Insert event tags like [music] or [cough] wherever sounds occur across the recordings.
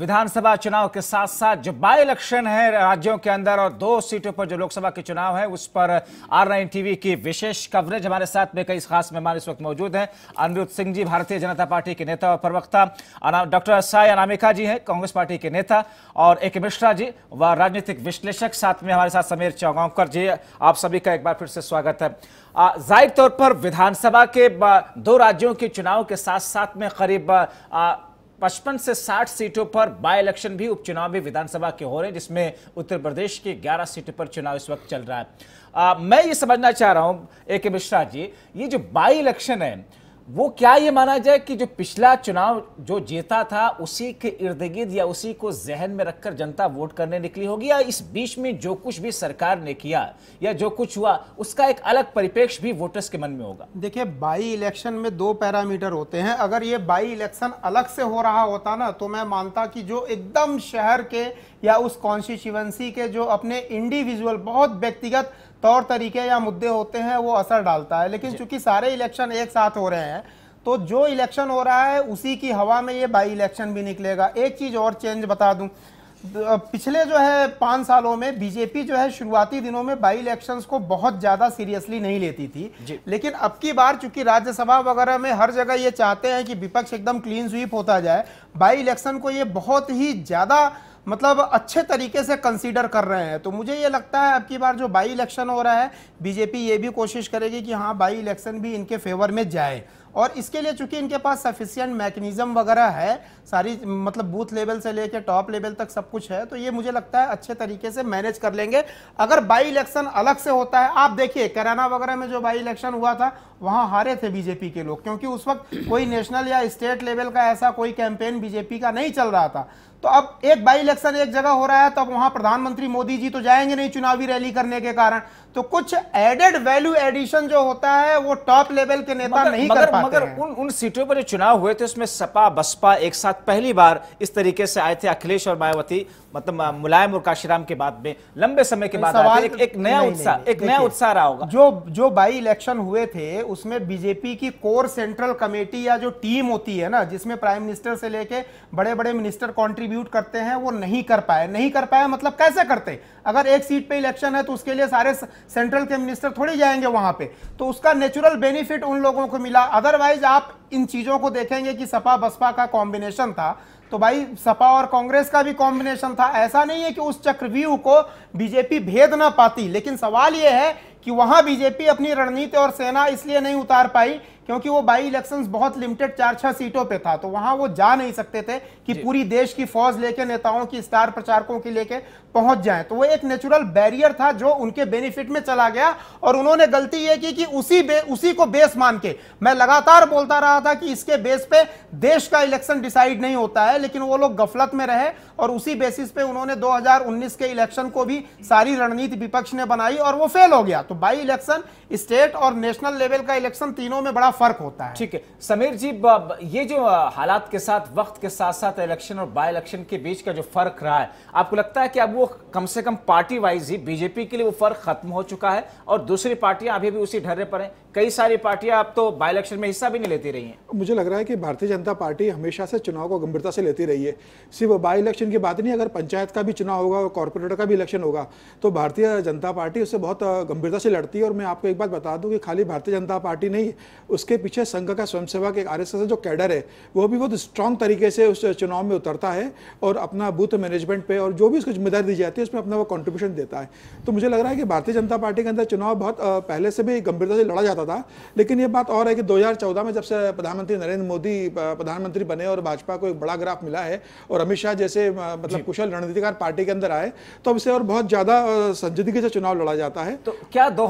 विधानसभा चुनाव के साथ साथ जो बाई इलेक्शन है राज्यों के अंदर और दो सीटों पर जो लोकसभा के चुनाव है उस पर आर नाइन टीवी की विशेष कवरेज हमारे साथ में कई खास मेहमान इस वक्त मौजूद हैं अनिरुद्ध सिंह जी भारतीय जनता पार्टी के नेता और प्रवक्ता डॉक्टर साय अनामिका जी हैं कांग्रेस पार्टी के नेता और ए के मिश्रा जी व राजनीतिक विश्लेषक साथ में हमारे साथ समीर चौगांवकर जी आप सभी का एक बार फिर से स्वागत है जाहिर तौर पर विधानसभा के दो राज्यों के चुनाव के साथ साथ में करीब पचपन से साठ सीटों पर बाय इलेक्शन भी उपचुनाव भी विधानसभा के हो रहे हैं जिसमें उत्तर प्रदेश की ग्यारह सीटों पर चुनाव इस वक्त चल रहा है आ, मैं ये समझना चाह रहा हूं ए के मिश्रा जी ये जो बाई इलेक्शन है वो क्या ये माना जाए कि जो पिछला चुनाव जो जीता था उसी के इर्द गिर्द या उसी को जहन में रखकर जनता वोट करने निकली होगी या इस बीच में जो कुछ भी सरकार ने किया या जो कुछ हुआ उसका एक अलग परिपेक्ष भी वोटर्स के मन में होगा देखिए बाई इलेक्शन में दो पैरामीटर होते हैं अगर ये बाई इलेक्शन अलग से हो रहा होता ना तो मैं मानता कि जो एकदम शहर के या उस कॉन्स्टिट्युएंसी के जो अपने इंडिविजुअल बहुत व्यक्तिगत तौर तरीके या मुद्दे होते हैं वो असर डालता है लेकिन चूंकि सारे इलेक्शन एक साथ हो रहे हैं तो जो इलेक्शन हो रहा है उसी की हवा में ये बाई इलेक्शन भी निकलेगा एक चीज़ और चेंज बता दूं पिछले जो है पाँच सालों में बीजेपी जो है शुरुआती दिनों में बाई इलेक्शंस को बहुत ज़्यादा सीरियसली नहीं लेती थी लेकिन अब की बार चूंकि राज्यसभा वगैरह में हर जगह ये चाहते हैं कि विपक्ष एकदम क्लीन स्वीप होता जाए बाई इलेक्शन को ये बहुत ही ज़्यादा मतलब अच्छे तरीके से कंसीडर कर रहे हैं तो मुझे ये लगता है अब की बार जो बाई इलेक्शन हो रहा है बीजेपी ये भी कोशिश करेगी कि हाँ बाई इलेक्शन भी इनके फेवर में जाए और इसके लिए चूंकि इनके पास सफिशियंट मैकेनिज्म वगैरह है सारी मतलब बूथ लेवल से लेके टॉप लेवल तक सब कुछ है तो ये मुझे लगता है अच्छे तरीके से मैनेज कर लेंगे अगर बाई इलेक्शन अलग से होता है आप देखिए कराना वगैरह में जो बाई इलेक्शन हुआ था वहां हारे थे बीजेपी के लोग क्योंकि उस वक्त [clears throat] कोई नेशनल या स्टेट लेवल का ऐसा कोई कैंपेन बीजेपी का नहीं चल रहा था तो अब एक बाई इलेक्शन एक जगह हो रहा है तो अब वहां प्रधानमंत्री मोदी जी तो जाएंगे नहीं चुनावी रैली करने के कारण तो कुछ एडेड वैल्यू एडिशन जो होता है वो टॉप लेवल के नेता मगर, नहीं मगर, कर पाते मगर हैं। उन उन सीटों पर जो चुनाव हुए थे उसमें सपा बसपा एक साथ पहली बार इस तरीके से आए थे अखिलेश और मायावती मतलब मुलायम और काशीराम के बाद में लंबे समय के बाद आए एक, एक नया उत्साह एक नया उत्साह रहा होगा जो जो बाई इलेक्शन हुए थे उसमें बीजेपी की कोर सेंट्रल कमेटी या जो टीम होती है ना जिसमें प्राइम मिनिस्टर से लेके बड़े बड़े मिनिस्टर कॉन्ट्रीब्यूट करते हैं वो नहीं कर पाए नहीं कर पाए मतलब कैसे करते अगर एक सीट पे इलेक्शन है तो उसके लिए सारे सेंट्रल के मिनिस्टर थोड़ी जाएंगे वहां पे तो उसका नेचुरल बेनिफिट उन लोगों को मिला अदरवाइज आप इन चीज़ों को देखेंगे कि सपा बसपा का कॉम्बिनेशन था तो भाई सपा और कांग्रेस का भी कॉम्बिनेशन था ऐसा नहीं है कि उस चक्रव्यूह को बीजेपी भेद ना पाती लेकिन सवाल यह है कि वहां बीजेपी अपनी रणनीति और सेना इसलिए नहीं उतार पाई क्योंकि वो बाई इलेक्शंस बहुत लिमिटेड चार छह सीटों पे था तो वहां वो जा नहीं सकते थे कि पूरी देश की फौज लेके नेताओं की स्टार प्रचारकों की लेके पहुंच जाए तो वो एक नेचुरल बैरियर था जो उनके बेनिफिट में चला गया और उन्होंने गलती ये की कि उसी बे, उसी को बेस मान के मैं लगातार बोलता रहा था कि इसके बेस पे देश का इलेक्शन डिसाइड नहीं होता है लेकिन वो लोग गफलत में रहे और उसी बेसिस पे उन्होंने 2019 के इलेक्शन को भी सारी रणनीति विपक्ष ने बनाई और वो फेल हो गया तो बाई इलेक्शन स्टेट और नेशनल लेवल का इलेक्शन तीनों में बड़ा फर्क होता है ठीक है समीर जी ये जो हालात के साथ वक्त के साथ साथ इलेक्शन और बाई इलेक्शन के बीच का जो फर्क रहा है आपको लगता है कि अब वो कम से कम पार्टी वाइज ही बीजेपी के लिए वो फर्क खत्म हो चुका है और दूसरी पार्टियां अभी भी उसी ढर्रे पर हैं कई सारी पार्टियां अब तो बाई इलेक्शन में हिस्सा भी नहीं लेती रही हैं मुझे लग रहा है कि भारतीय जनता पार्टी हमेशा से चुनाव को गंभीरता से लेती रही है सिर्फ बाई इलेक्शन की बात नहीं अगर पंचायत का भी चुनाव होगा और कॉरपोरेटर का भी इलेक्शन होगा तो भारतीय जनता पार्टी उससे बहुत गंभीरता से लड़ती है और मैं आपको एक बात बता दूं कि खाली भारतीय जनता पार्टी नहीं उसके पीछे संघ का स्वयंसेवक एक आर एस जो कैडर है वो भी बहुत स्ट्रांग तरीके से उस चुनाव में उतरता है और अपना बूथ मैनेजमेंट पे और जो भी उसको जिम्मेदारी दी जाती है उसमें अपना वो कॉन्ट्रीब्यूशन देता है तो मुझे लग रहा है कि भारतीय जनता पार्टी के अंदर चुनाव बहुत पहले से भी गंभीरता से लड़ा जाता था लेकिन ये बात और है कि दो में जब से प्रधानमंत्री नरेंद्र मोदी प्रधानमंत्री बने और भाजपा को एक बड़ा ग्राफ मिला है और अमित शाह जैसे मतलब कुशल रणनीतिकार पार्टी के अंदर आए तो अब इसे और बहुत ज़्यादा संजीदगी से चुनाव लड़ा जाता है तो क्या दो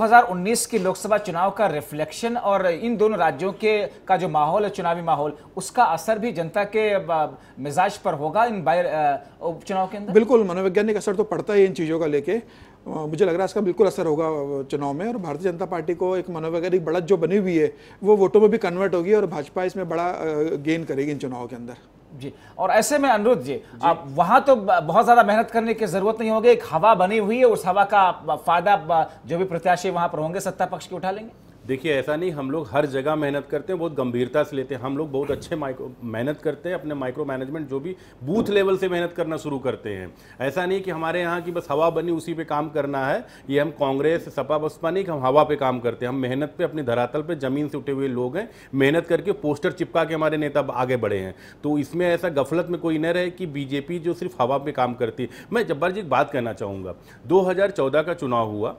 के लोकसभा चुनाव का रिफ्लेक्शन और इन दोनों राज्यों के का जो माहौल है चुनावी माहौल उसका असर भी जनता के मिजाज पर होगा इन बाहर उपचुनाव के अंदर बिल्कुल मनोवैज्ञानिक असर तो पड़ता है इन चीज़ों का लेके मुझे लग रहा है इसका बिल्कुल असर होगा चुनाव में और भारतीय जनता पार्टी को एक मनोवैज्ञानिक बढ़त जो बनी हुई है वो वोटों में भी कन्वर्ट होगी और भाजपा इसमें बड़ा गेन करेगी इन चुनावों के अंदर जी और ऐसे में अनुरोध जी, जी। आप वहाँ तो बहुत ज़्यादा मेहनत करने की ज़रूरत नहीं होगी एक हवा बनी हुई है उस हवा का फ़ायदा जो भी प्रत्याशी वहाँ पर होंगे सत्ता पक्ष के उठा लेंगे देखिए ऐसा नहीं हम लोग हर जगह मेहनत करते हैं बहुत गंभीरता से लेते हैं हम लोग बहुत अच्छे माइक्रो मेहनत करते हैं अपने माइक्रो मैनेजमेंट जो भी बूथ लेवल से मेहनत करना शुरू करते हैं ऐसा नहीं कि हमारे यहाँ की बस हवा बनी उसी पे काम करना है ये हम कांग्रेस सपा बसपा नहीं कि हम हवा पे काम करते हैं हम मेहनत पे अपनी धरातल पर ज़मीन से उठे हुए लोग हैं मेहनत करके पोस्टर चिपका के हमारे नेता आगे बढ़े हैं तो इसमें ऐसा गफलत में कोई न रहे कि बीजेपी जो सिर्फ हवा पर काम करती है मैं जब्बार जी एक बात कहना चाहूँगा दो का चुनाव हुआ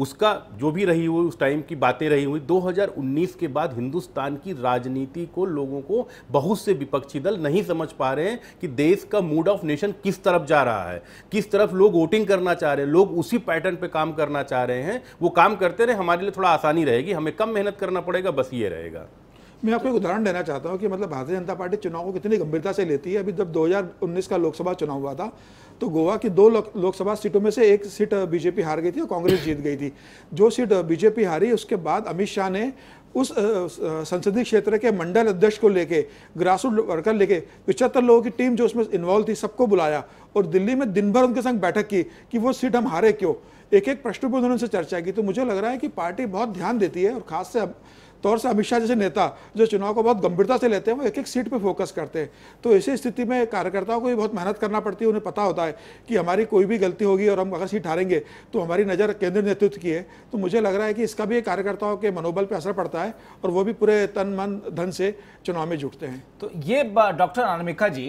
उसका जो भी रही हुई उस टाइम की बातें रही हुई 2019 के बाद हिंदुस्तान की राजनीति को लोगों को बहुत से विपक्षी दल नहीं समझ पा रहे हैं कि देश का मूड ऑफ नेशन किस तरफ जा रहा है किस तरफ लोग वोटिंग करना चाह रहे हैं लोग उसी पैटर्न पे काम करना चाह रहे हैं वो काम करते रहे हमारे लिए थोड़ा आसानी रहेगी हमें कम मेहनत करना पड़ेगा बस ये रहेगा मैं आपको एक उदाहरण देना चाहता हूँ कि मतलब भारतीय जनता पार्टी चुनाव को कितनी गंभीरता से लेती है अभी जब दो का लोकसभा चुनाव हुआ था तो गोवा की दो लोकसभा सीटों में से एक सीट बीजेपी हार गई थी और कांग्रेस जीत गई थी जो सीट बीजेपी हारी उसके बाद अमित शाह ने उस संसदीय क्षेत्र के मंडल अध्यक्ष को लेके ग्रासरूट वर्कर लेके पिछहत्तर लोगों की टीम जो उसमें इन्वॉल्व थी सबको बुलाया और दिल्ली में दिन भर उनके संग बैठक की कि वो सीट हम हारे क्यों एक एक प्रश्न पर उन्होंने चर्चा की तो मुझे लग रहा है कि पार्टी बहुत ध्यान देती है और खास से अब तौर से अमित शाह जैसे नेता जो चुनाव को बहुत गंभीरता से लेते हैं वो एक एक सीट पर फोकस करते हैं तो ऐसी स्थिति में कार्यकर्ताओं को भी बहुत मेहनत करना पड़ती है उन्हें पता होता है कि हमारी कोई भी गलती होगी और हम अगर सीट हारेंगे तो हमारी नज़र केंद्रीय नेतृत्व की है तो मुझे लग रहा है कि इसका भी कार्यकर्ताओं के मनोबल पर असर पड़ता है और वो भी पूरे तन मन धन से चुनाव में जुटते हैं तो ये डॉक्टर अनामिका जी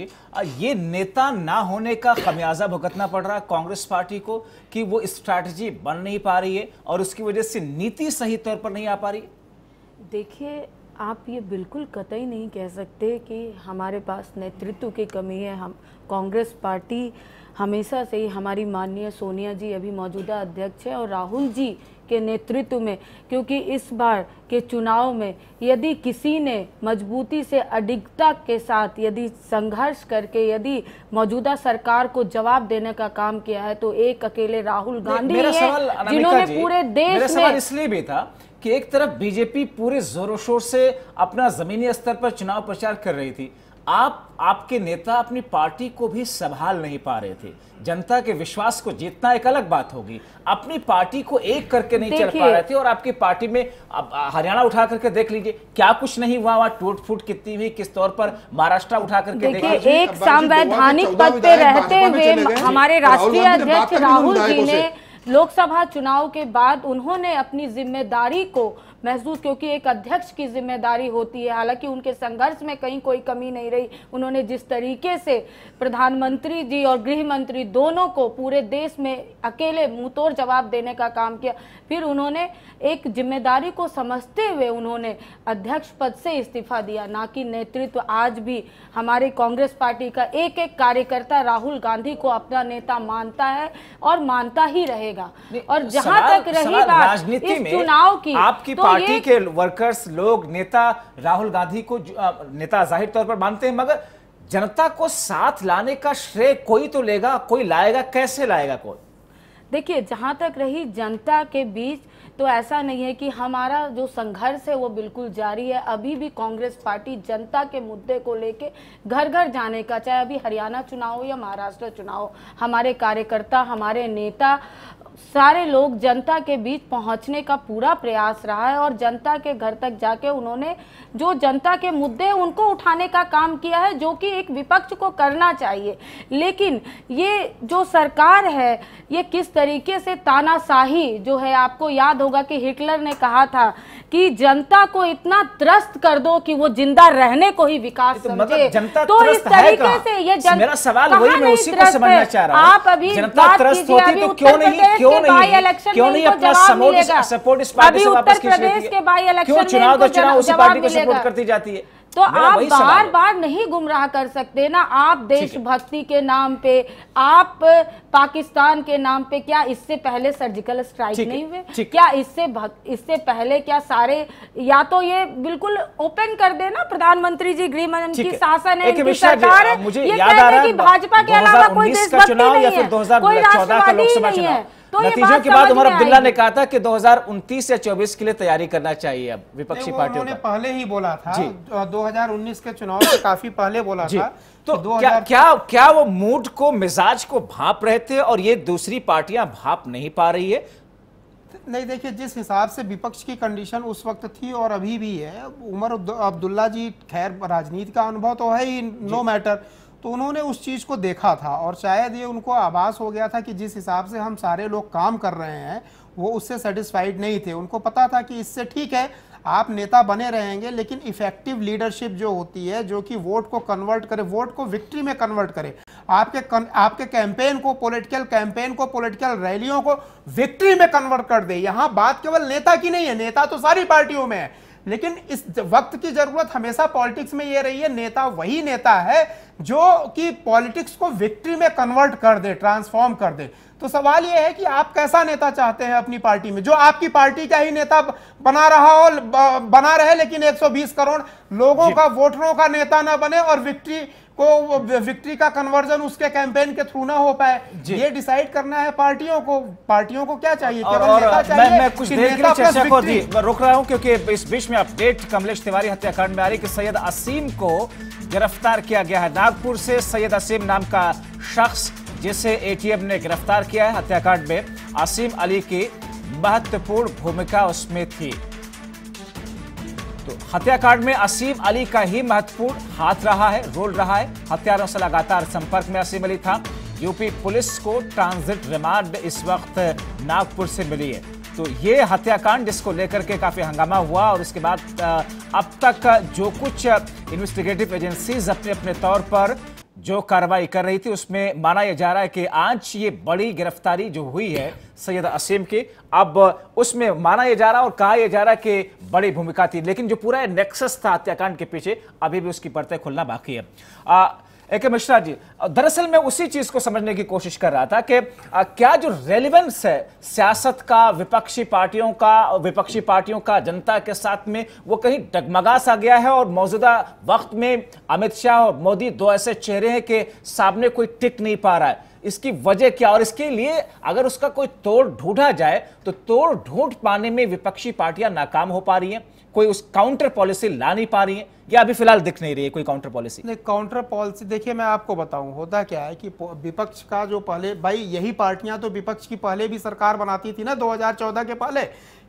ये नेता ना होने का खमियाजा भुगतना पड़ रहा है कांग्रेस पार्टी को कि वो स्ट्रैटेजी बन नहीं पा रही है और उसकी वजह से नीति सही तौर पर नहीं आ पा रही है देखिए आप ये बिल्कुल कतई नहीं कह सकते कि हमारे पास नेतृत्व की कमी है हम कांग्रेस पार्टी हमेशा से ही हमारी माननीय सोनिया जी अभी मौजूदा अध्यक्ष है और राहुल जी के नेतृत्व में क्योंकि इस बार के चुनाव में यदि किसी ने मजबूती से अडिगता के साथ यदि संघर्ष करके यदि मौजूदा सरकार को जवाब देने का काम किया है तो एक अकेले राहुल गांधी जिन्होंने पूरे देश में इसलिए भी था कि एक तरफ बीजेपी पूरे जोरों शोर से अपना जमीनी स्तर पर चुनाव प्रचार कर रही थी आप आपके नेता अपनी पार्टी को भी संभाल नहीं पा रहे थे जनता के विश्वास को जीतना एक अलग बात होगी अपनी पार्टी को एक करके नहीं चल पा रहे थे और आपकी पार्टी में हरियाणा उठा करके देख लीजिए क्या कुछ नहीं हुआ वहां टूट फूट कितनी हुई किस तौर पर महाराष्ट्र उठा करके देखिए एक तो संवैधानिक पद पे रहते तो हुए हमारे राष्ट्रीय अध्यक्ष राहुल जी ने लोकसभा चुनाव के बाद उन्होंने अपनी जिम्मेदारी को महसूस क्योंकि एक अध्यक्ष की जिम्मेदारी होती है हालांकि उनके संघर्ष में कहीं कोई कमी नहीं रही उन्होंने जिस तरीके से प्रधानमंत्री जी और गृह मंत्री दोनों को पूरे देश में अकेले मुंह जवाब देने का काम किया फिर उन्होंने एक जिम्मेदारी को समझते हुए उन्होंने अध्यक्ष पद से इस्तीफा दिया ना कि नेतृत्व आज भी हमारे कांग्रेस पार्टी का एक एक कार्यकर्ता राहुल गांधी को अपना नेता मानता है और मानता ही रहेगा और जहां तक रही बात चुनाव की आपकी तो पार्टी के वर्कर्स लोग नेता राहुल गांधी को नेता जाहिर तौर पर मानते हैं मगर जनता को साथ लाने का श्रेय कोई तो लेगा कोई लाएगा कैसे लाएगा कोई देखिए जहाँ तक रही जनता के बीच तो ऐसा नहीं है कि हमारा जो संघर्ष है वो बिल्कुल जारी है अभी भी कांग्रेस पार्टी जनता के मुद्दे को लेके घर घर जाने का चाहे अभी हरियाणा चुनाव या महाराष्ट्र चुनाव हमारे कार्यकर्ता हमारे नेता सारे लोग जनता के बीच पहुंचने का पूरा प्रयास रहा है और जनता के घर तक जाके उन्होंने जो जनता के मुद्दे उनको उठाने का काम किया है जो कि एक विपक्ष को करना चाहिए लेकिन ये जो सरकार है ये किस तरीके से तानाशाही जो है आपको याद होगा कि हिटलर ने कहा था कि जनता को इतना त्रस्त कर दो कि वो जिंदा रहने को ही विकास तो मतलब समझे मतलब तो इस तरीके से ये जन... मेरा सवाल वही मैं उसी को समझना चाह रहा आप अभी बात कीजिए तो क्यों नहीं क्यों नहीं अपना सपोर्ट इस पार्टी से वापस प्रदेश के बाई इलेक्शन क्यों चुनाव का चुनाव उसी पार्टी को सपोर्ट करती जाती है तो आप बार बार नहीं गुमराह कर सकते ना आप देशभक्ति के नाम पे आप पाकिस्तान के नाम पे क्या इससे पहले सर्जिकल स्ट्राइक नहीं हुए क्या इससे इससे पहले क्या सारे या तो ये बिल्कुल ओपन कर देना प्रधानमंत्री जी गृह मंत्री शासन है सरकार है ये कह कि भाजपा के अलावा कोई देशभक्ति नहीं है कोई राष्ट्रवादी नहीं है तो नतीजों के बाद उमर अब्दुल्ला ने कहा था कि 2029 या 24 के लिए तैयारी करना चाहिए अब विपक्षी पार्टियों ने पहले ही बोला था 2019 के चुनाव से काफी पहले बोला था तो क्या क्या वो मूड को मिजाज को भाप रहे थे और ये दूसरी पार्टियां भाप नहीं पा रही है नहीं देखिए जिस हिसाब से विपक्ष की कंडीशन उस वक्त थी और अभी भी है उमर अब्दुल्ला जी खैर राजनीति का अनुभव तो है ही नो मैटर तो उन्होंने उस चीज़ को देखा था और शायद ये उनको आभास हो गया था कि जिस हिसाब से हम सारे लोग काम कर रहे हैं वो उससे सेटिस्फाइड नहीं थे उनको पता था कि इससे ठीक है आप नेता बने रहेंगे लेकिन इफेक्टिव लीडरशिप जो होती है जो कि वोट को कन्वर्ट करे वोट को विक्ट्री में कन्वर्ट करे आपके कन, आपके कैंपेन को पॉलिटिकल कैंपेन को पॉलिटिकल रैलियों को विक्ट्री में कन्वर्ट कर दे यहाँ बात केवल नेता की नहीं है नेता तो सारी पार्टियों में है लेकिन इस वक्त की जरूरत हमेशा पॉलिटिक्स में ये रही है नेता वही नेता है जो कि पॉलिटिक्स को विक्ट्री में कन्वर्ट कर दे ट्रांसफॉर्म कर दे तो सवाल यह है कि आप कैसा नेता चाहते हैं अपनी पार्टी में जो आपकी पार्टी का ही नेता बना रहा हो बना रहे लेकिन 120 करोड़ लोगों का वोटरों का नेता ना बने और विक्ट्री को विक्ट्री का कन्वर्जन उसके कैंपेन के थ्रू ना हो पाए ये डिसाइड करना है पार्टियों को पार्टियों को क्या चाहिए और, और, चाहिए मैं, मैं कुछ देर के लिए चर्चा को दी रुक रहा हूं क्योंकि इस बीच में अपडेट कमलेश तिवारी हत्याकांड में आ रही कि सैयद असीम को गिरफ्तार किया गया है नागपुर से सैयद असीम नाम का शख्स जिसे ए ने गिरफ्तार किया है हत्याकांड में असीम अली की महत्वपूर्ण भूमिका उसमें थी हत्याकांड में असीम अली का ही महत्वपूर्ण हाथ रहा है रोल रहा है हत्यारों से लगातार संपर्क में असीम अली था यूपी पुलिस को ट्रांजिट रिमांड इस वक्त नागपुर से मिली है तो ये हत्याकांड जिसको लेकर के काफ़ी हंगामा हुआ और उसके बाद अब तक जो कुछ इन्वेस्टिगेटिव एजेंसीज अपने अपने तौर पर जो कार्रवाई कर रही थी उसमें माना यह जा रहा है कि आज ये बड़ी गिरफ्तारी जो हुई है सैयद असीम की अब उसमें माना यह जा रहा और कहा यह जा रहा कि बड़ी भूमिका थी लेकिन जो पूरा नेक्सस था हत्याकांड के पीछे अभी भी उसकी परतें खुलना बाकी है आ, ए के मिश्रा जी दरअसल मैं उसी चीज को समझने की कोशिश कर रहा था कि क्या जो रेलिवेंस है सियासत का विपक्षी पार्टियों का विपक्षी पार्टियों का जनता के साथ में वो कहीं डगमगा सा गया है और मौजूदा वक्त में अमित शाह और मोदी दो ऐसे चेहरे हैं कि सामने कोई टिक नहीं पा रहा है इसकी वजह क्या और इसके लिए अगर उसका कोई तोड़ ढूंढा जाए तो तोड़ ढूंढ पाने में विपक्षी पार्टियां नाकाम हो पा रही हैं कोई उस काउंटर पॉलिसी ला नहीं पा रही है या अभी फिलहाल दिख नहीं रही है कोई काउंटर पॉलिसी नहीं काउंटर पॉलिसी देखिए मैं आपको बताऊं होता क्या है कि विपक्ष का जो पहले भाई यही पार्टियां तो विपक्ष की पहले भी सरकार बनाती थी ना 2014 के पहले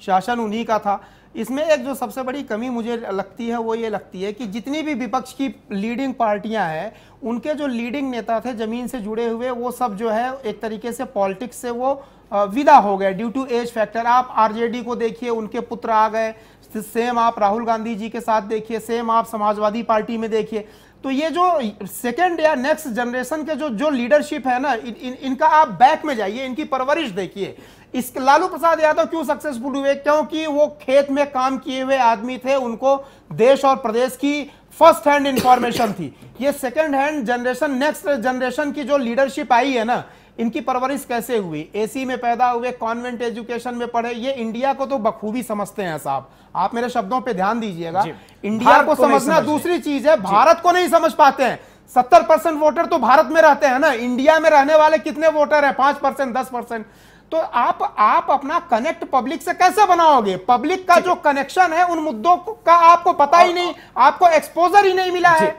शासन उन्हीं का था इसमें एक जो सबसे बड़ी कमी मुझे लगती है वो ये लगती है कि जितनी भी विपक्ष की लीडिंग पार्टियां हैं उनके जो लीडिंग नेता थे जमीन से जुड़े हुए वो सब जो है एक तरीके से पॉलिटिक्स से वो विदा हो गए ड्यू टू एज फैक्टर आप आरजेडी को देखिए उनके पुत्र आ गए सेम आप राहुल गांधी जी के साथ देखिए सेम आप समाजवादी पार्टी में देखिए तो ये जो सेकेंड या नेक्स्ट जनरेशन के जो जो लीडरशिप है ना इन, इन इनका आप बैक में जाइए इनकी परवरिश देखिए इस लालू प्रसाद यादव क्यों सक्सेसफुल हुए क्योंकि वो खेत में काम किए हुए आदमी थे उनको देश और प्रदेश की फर्स्ट हैंड इंफॉर्मेशन थी ये second hand generation next generation की जो लीडरशिप आई है ना इनकी परवरिश कैसे हुई एसी में पैदा हुए कॉन्वेंट एजुकेशन में पढ़े ये इंडिया को तो बखूबी समझते हैं साहब आप मेरे शब्दों पे ध्यान दीजिएगा इंडिया को, को समझना दूसरी चीज है भारत को नहीं समझ पाते हैं सत्तर परसेंट वोटर तो भारत में रहते हैं ना इंडिया में रहने वाले कितने वोटर है पांच परसेंट दस परसेंट तो आप आप अपना कनेक्ट पब्लिक से कैसे बनाओगे पब्लिक का जो कनेक्शन है उन मुद्दों का आपको पता ही नहीं आपको एक्सपोजर ही नहीं मिला है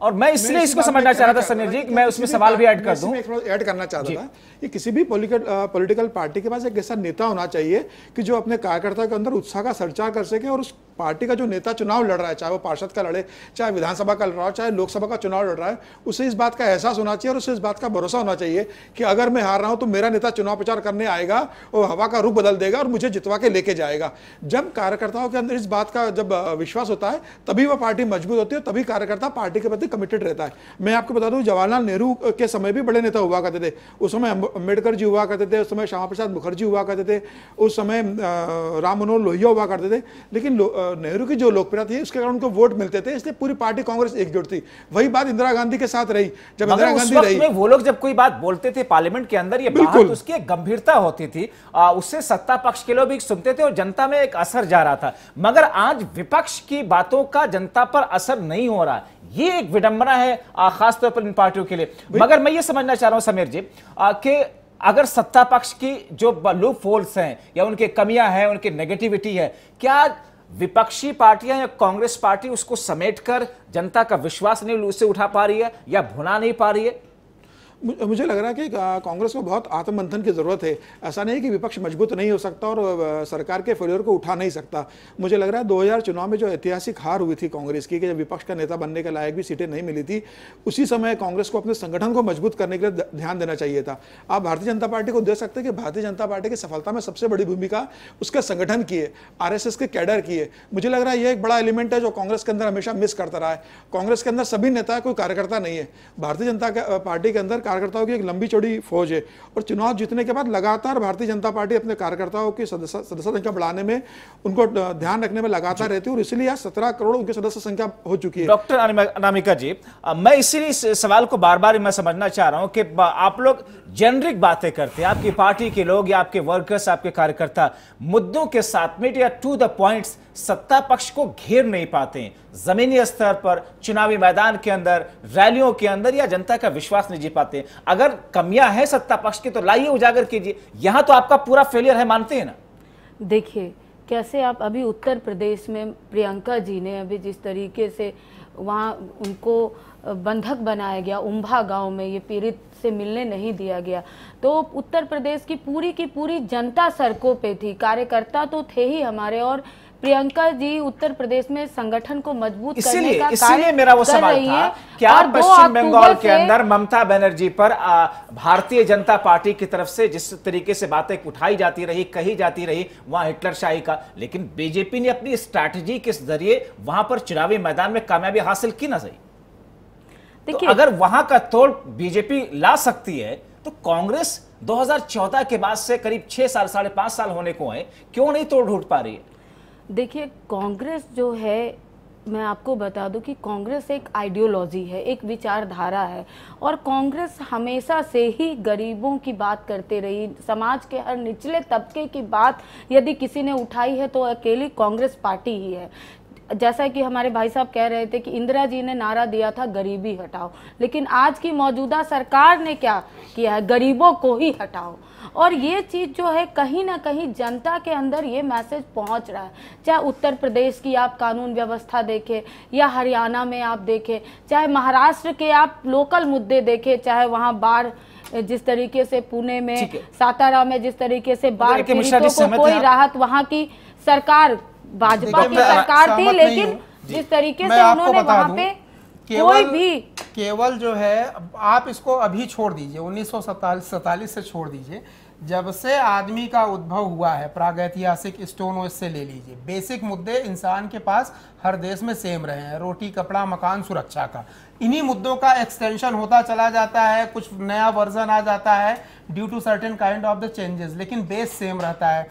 और मैं इसलिए इसको समझना चाह रहा था समीर जी मैं उसमें सवाल भी ऐड कर दूं ऐड करना चाहता था कि किसी भी पॉलिटिकल पार्टी के पास एक ऐसा नेता होना चाहिए कि जो अपने कार्यकर्ता के अंदर उत्साह का संचार कर सके और उस पार्टी का जो नेता चुनाव लड़ रहा है चाहे वो पार्षद का लड़े चाहे विधानसभा का लड़ रहा हो चाहे लोकसभा का चुनाव लड़ रहा है उसे इस बात का एहसास होना चाहिए और उसे इस बात का भरोसा होना चाहिए कि अगर मैं हार रहा हूँ तो मेरा नेता चुनाव प्रचार करने आएगा और हवा का रुख बदल देगा और मुझे जितवा के लेके जाएगा जब कार्यकर्ताओं के अंदर इस बात का जब विश्वास होता है तभी वह पार्टी मजबूत होती है तभी कार्यकर्ता पार्टी के प्रति कमिटेड रहता है मैं आपको बता दूँ जवाहरलाल नेहरू के समय भी बड़े नेता हुआ करते थे उस समय अम्बेडकर जी हुआ करते थे उस समय श्यामा प्रसाद मुखर्जी हुआ करते थे उस समय राम मनोहर लोहिया हुआ करते थे लेकिन नेहरू की जो लोकप्रियता थी उसके कारण उनको वोट मिलते थे इसलिए पूरी पार्टी कांग्रेस एकजुट थी वही बात इंदिरा गांधी के साथ रही जब इंदिरा गांधी रही वो लोग जब कोई बात बोलते थे पार्लियामेंट के अंदर ये बात उसकी एक गंभीरता होती थी आ, उससे सत्ता पक्ष के लोग भी सुनते थे और जनता में एक असर जा रहा था मगर आज विपक्ष की बातों का जनता पर असर नहीं हो रहा ये एक विडंबना है खासतौर पर इन पार्टियों के लिए मगर मैं ये समझना चाह रहा हूं समीर जी कि अगर सत्ता पक्ष की जो लूप फोल्स हैं या उनके कमियां हैं उनकी नेगेटिविटी है क्या विपक्षी पार्टियां या कांग्रेस पार्टी उसको समेटकर जनता का विश्वास नहीं उसे उठा पा रही है या भुना नहीं पा रही है मुझे लग रहा है कि कांग्रेस को बहुत आत्ममंथन की ज़रूरत है ऐसा नहीं कि विपक्ष मजबूत नहीं हो सकता और सरकार के फेलियर को उठा नहीं सकता मुझे लग रहा है दो चुनाव में जो ऐतिहासिक हार हुई थी कांग्रेस की कि जब विपक्ष का नेता बनने के लायक भी सीटें नहीं मिली थी उसी समय कांग्रेस को अपने संगठन को मजबूत करने के लिए ध्यान देना चाहिए था आप भारतीय जनता पार्टी को देख सकते हैं कि भारतीय जनता पार्टी की सफलता में सबसे बड़ी भूमिका उसके संगठन की है आर के कैडर की है मुझे लग रहा है ये एक बड़ा एलिमेंट है जो कांग्रेस के अंदर हमेशा मिस करता रहा है कांग्रेस के अंदर सभी नेता कोई कार्यकर्ता नहीं है भारतीय जनता पार्टी के अंदर कार्यकर्ताओं की एक लंबी चौड़ी फौज है और चुनाव जीतने के बाद लगातार भारतीय जनता पार्टी अपने कार्यकर्ताओं की सदस्य संख्या बढ़ाने में उनको ध्यान रखने में लगातार रहती है और इसलिए आज सत्रह करोड़ उनकी सदस्य संख्या हो चुकी है डॉक्टर अनामिका जी मैं इसी सवाल को बार बार मैं समझना चाह रहा हूँ कि आप लोग जेनरिक बातें करते हैं आपकी पार्टी के लोग या आपके वर्कर्स आपके कार्यकर्ता मुद्दों के साथ में या टू द पॉइंट्स सत्ता पक्ष को घेर नहीं पाते जमीनी स्तर पर चुनावी मैदान के अंदर रैलियों के अंदर या जनता का विश्वास नहीं जी पाते अगर कमियां हैं सत्ता पक्ष की तो लाइए उजागर कीजिए यहां तो आपका पूरा फेलियर है मानते हैं ना देखिए कैसे आप अभी उत्तर प्रदेश में प्रियंका जी ने अभी जिस तरीके से वहाँ उनको बंधक बनाया गया उम्भा गांव में ये पीड़ित से मिलने नहीं दिया गया तो उत्तर प्रदेश की पूरी की पूरी जनता सड़कों पे थी कार्यकर्ता तो थे ही हमारे और प्रियंका जी उत्तर प्रदेश में संगठन को मजबूत करने का इसीलिए मेरा वो सवाल था क्या पश्चिम बंगाल के अंदर ममता बनर्जी पर भारतीय जनता पार्टी की तरफ से जिस तरीके से बातें उठाई जाती रही कही जाती रही वहां हिटलर शाही का लेकिन बीजेपी ने अपनी स्ट्रैटेजी के जरिए वहां पर चुनावी मैदान में कामयाबी हासिल की ना सही तो अगर वहां का तोड़ बीजेपी ला सकती है तो कांग्रेस 2014 के बाद से करीब छह साल साढ़े पांच साल होने को है क्यों नहीं तोड़ ढूंढ पा रही है देखिए कांग्रेस जो है मैं आपको बता दूं कि कांग्रेस एक आइडियोलॉजी है एक विचारधारा है और कांग्रेस हमेशा से ही गरीबों की बात करते रही समाज के हर निचले तबके की बात यदि किसी ने उठाई है तो अकेली कांग्रेस पार्टी ही है जैसा कि हमारे भाई साहब कह रहे थे कि इंदिरा जी ने नारा दिया था गरीबी हटाओ लेकिन आज की मौजूदा सरकार ने क्या किया है गरीबों को ही हटाओ और ये चीज़ जो है कहीं ना कहीं जनता के अंदर ये मैसेज पहुंच रहा है चाहे उत्तर प्रदेश की आप कानून व्यवस्था देखें या हरियाणा में आप देखें चाहे महाराष्ट्र के आप लोकल मुद्दे देखें चाहे वहां बाढ़ जिस तरीके से पुणे में सातारा में जिस तरीके से बाढ़ पीड़ितों को कोई राहत वहां की सरकार भाजपा की सरकार थी लेकिन जिस तरीके से उन्होंने वहां पे केवल भी केवल जो है आप इसको अभी छोड़ दीजिए उन्नीस सौ से छोड़ दीजिए जब से आदमी का उद्भव हुआ है प्रागैतिहासिक स्टोन से ले लीजिए बेसिक मुद्दे इंसान के पास हर देश में सेम रहे हैं रोटी कपड़ा मकान सुरक्षा का इन्हीं मुद्दों का एक्सटेंशन होता चला जाता है कुछ नया वर्जन आ जाता है due to certain kind of the changes लेकिन बेस सेम रहता है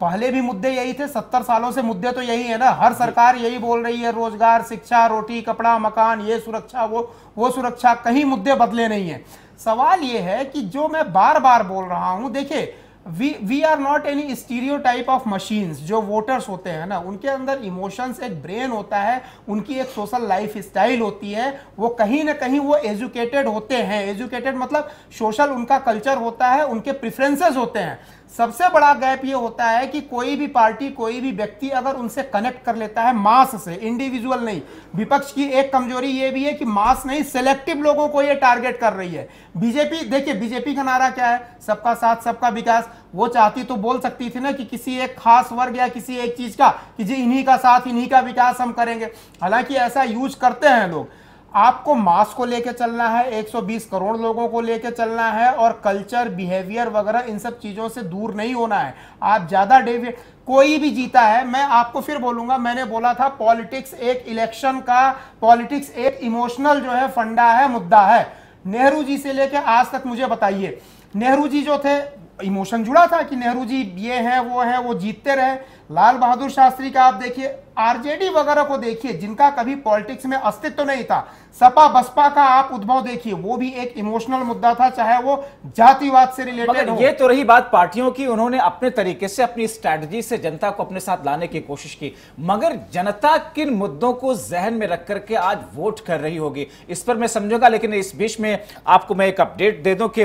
पहले भी मुद्दे यही थे सत्तर सालों से मुद्दे तो यही है ना हर सरकार यही बोल रही है रोजगार शिक्षा रोटी कपड़ा मकान ये सुरक्षा वो वो सुरक्षा कहीं मुद्दे बदले नहीं है सवाल ये है कि जो मैं बार बार बोल रहा हूं देखिए we we are not any stereotype of machines जो वोटर्स होते हैं ना उनके अंदर इमोशंस एक ब्रेन होता है उनकी एक सोशल लाइफ स्टाइल होती है वो कहीं ना कहीं वो एजुकेटेड होते हैं एजुकेटेड मतलब सोशल उनका कल्चर होता है उनके प्रिफ्रेंसेज होते हैं सबसे बड़ा गैप ये होता है कि कोई भी पार्टी कोई भी व्यक्ति अगर उनसे कनेक्ट कर लेता है मास से इंडिविजुअल नहीं विपक्ष की एक कमजोरी ये भी है कि मास नहीं सेलेक्टिव लोगों को ये टारगेट कर रही है बीजेपी देखिए बीजेपी का नारा क्या है सबका साथ सबका विकास वो चाहती तो बोल सकती थी ना कि किसी एक खास वर्ग या किसी एक चीज का कि जी इन्हीं का साथ इन्हीं का विकास हम करेंगे हालांकि ऐसा यूज करते हैं लोग आपको मास को लेके चलना है 120 करोड़ लोगों को लेके चलना है और कल्चर बिहेवियर वगैरह इन सब चीज़ों से दूर नहीं होना है आप ज़्यादा डेवियर कोई भी जीता है मैं आपको फिर बोलूंगा मैंने बोला था पॉलिटिक्स एक इलेक्शन का पॉलिटिक्स एक इमोशनल जो है फंडा है मुद्दा है नेहरू जी से लेके आज तक मुझे बताइए नेहरू जी जो थे इमोशन जुड़ा था कि नेहरू जी ये हैं वो हैं वो जीतते रहे लाल बहादुर शास्त्री का आप देखिए आरजेडी वगैरह को देखिए जिनका कभी पॉलिटिक्स में अस्तित्व तो नहीं था सपा बसपा का आप उद्भव देखिए वो भी एक इमोशनल मुद्दा था चाहे वो जातिवाद से रिलेटेड ये तो रही बात पार्टियों की उन्होंने अपने तरीके से अपनी स्ट्रैटेजी से जनता को अपने साथ लाने की कोशिश की मगर जनता किन मुद्दों को जहन में रख करके आज वोट कर रही होगी इस पर मैं समझूंगा लेकिन इस बीच में आपको मैं एक अपडेट दे दूं कि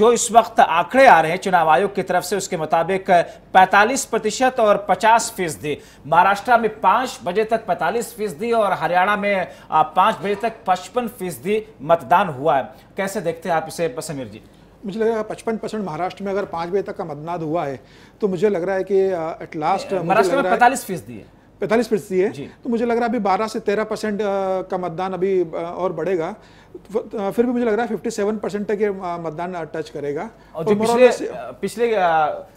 जो इस वक्त आंकड़े आ रहे हैं चुनाव आयोग की तरफ से उसके मुताबिक पैंतालीस प्रतिशत और पचास फीसदी महाराष्ट्र में पांच बजे तक पैंतालीस फीसदी और हरियाणा में पांच बजे तक पचपन फीसदी मतदान हुआ है कैसे देखते हैं आप इसे समीर जी मुझे लग रहा है पचपन परसेंट महाराष्ट्र में अगर पांच बजे तक का मतदान हुआ है तो मुझे लग रहा है कि एट लास्ट महाराष्ट्र में पैंतालीस फीसदी है पैंतालीस फीसदी है तो मुझे लग रहा है अभी बारह से तेरह परसेंट का मतदान अभी और बढ़ेगा फिर भी मुझे लग रहा है फिफ्टी सेवन परसेंट तक ये मतदान टच करेगा और, और पिछले पिछले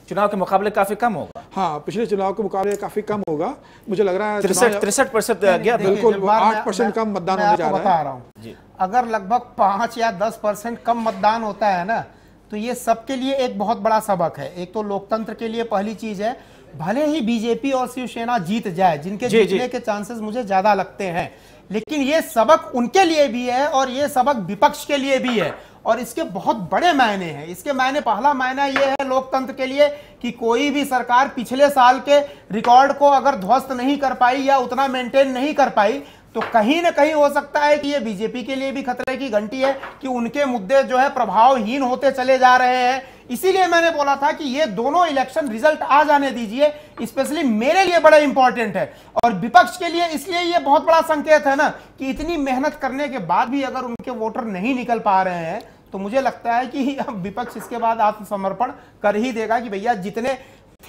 चुनाव के मुकाबले काफी कम होगा हाँ पिछले चुनाव के मुकाबले काफी कम होगा मुझे लग रहा है तिरसठ परसेंट गया बिल्कुल आठ परसेंट कम मतदान होने जा रहा है अगर लगभग पांच या दस परसेंट कम मतदान होता है ना तो ये सबके लिए एक बहुत बड़ा सबक है एक तो लोकतंत्र के लिए पहली चीज है भले ही बीजेपी और शिवसेना जीत जाए जिनके जी, जीतने जी. के चांसेस मुझे ज्यादा लगते हैं लेकिन ये सबक उनके लिए भी है और ये सबक विपक्ष के लिए भी है और इसके बहुत बड़े मायने हैं इसके मायने पहला मायना ये है लोकतंत्र के लिए कि कोई भी सरकार पिछले साल के रिकॉर्ड को अगर ध्वस्त नहीं कर पाई या उतना मेंटेन नहीं कर पाई तो कहीं ना कहीं हो सकता है कि ये बीजेपी के लिए भी खतरे की घंटी है कि उनके मुद्दे जो है प्रभावहीन होते चले जा रहे हैं इसीलिए मैंने बोला था कि ये दोनों इलेक्शन रिजल्ट आ जाने दीजिए स्पेशली मेरे लिए बड़ा इंपॉर्टेंट है और विपक्ष के लिए इसलिए ये बहुत बड़ा संकेत है ना कि इतनी मेहनत करने के बाद भी अगर उनके वोटर नहीं निकल पा रहे हैं तो मुझे लगता है कि [laughs] अब विपक्ष इसके बाद आत्मसमर्पण कर ही देगा कि भैया जितने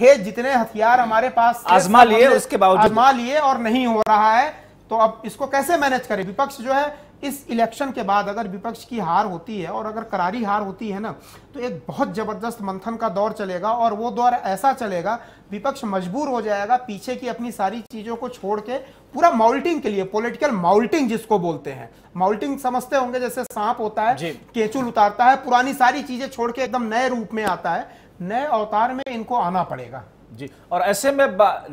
थे जितने हथियार हमारे पास आजमा लिए उसके बावजूद आजमा लिए और नहीं हो रहा है तो अब इसको कैसे मैनेज करें विपक्ष जो है इस इलेक्शन के बाद अगर विपक्ष की हार होती है और अगर करारी हार होती है ना तो एक बहुत ज़बरदस्त मंथन का दौर चलेगा और वो दौर ऐसा चलेगा विपक्ष मजबूर हो जाएगा पीछे की अपनी सारी चीज़ों को छोड़ के पूरा माउल्टिंग के लिए पॉलिटिकल माउल्टिंग जिसको बोलते हैं माउल्टिंग समझते होंगे जैसे सांप होता है केचुल उतारता है पुरानी सारी चीज़ें छोड़ के एकदम नए रूप में आता है नए अवतार में इनको आना पड़ेगा जी और ऐसे में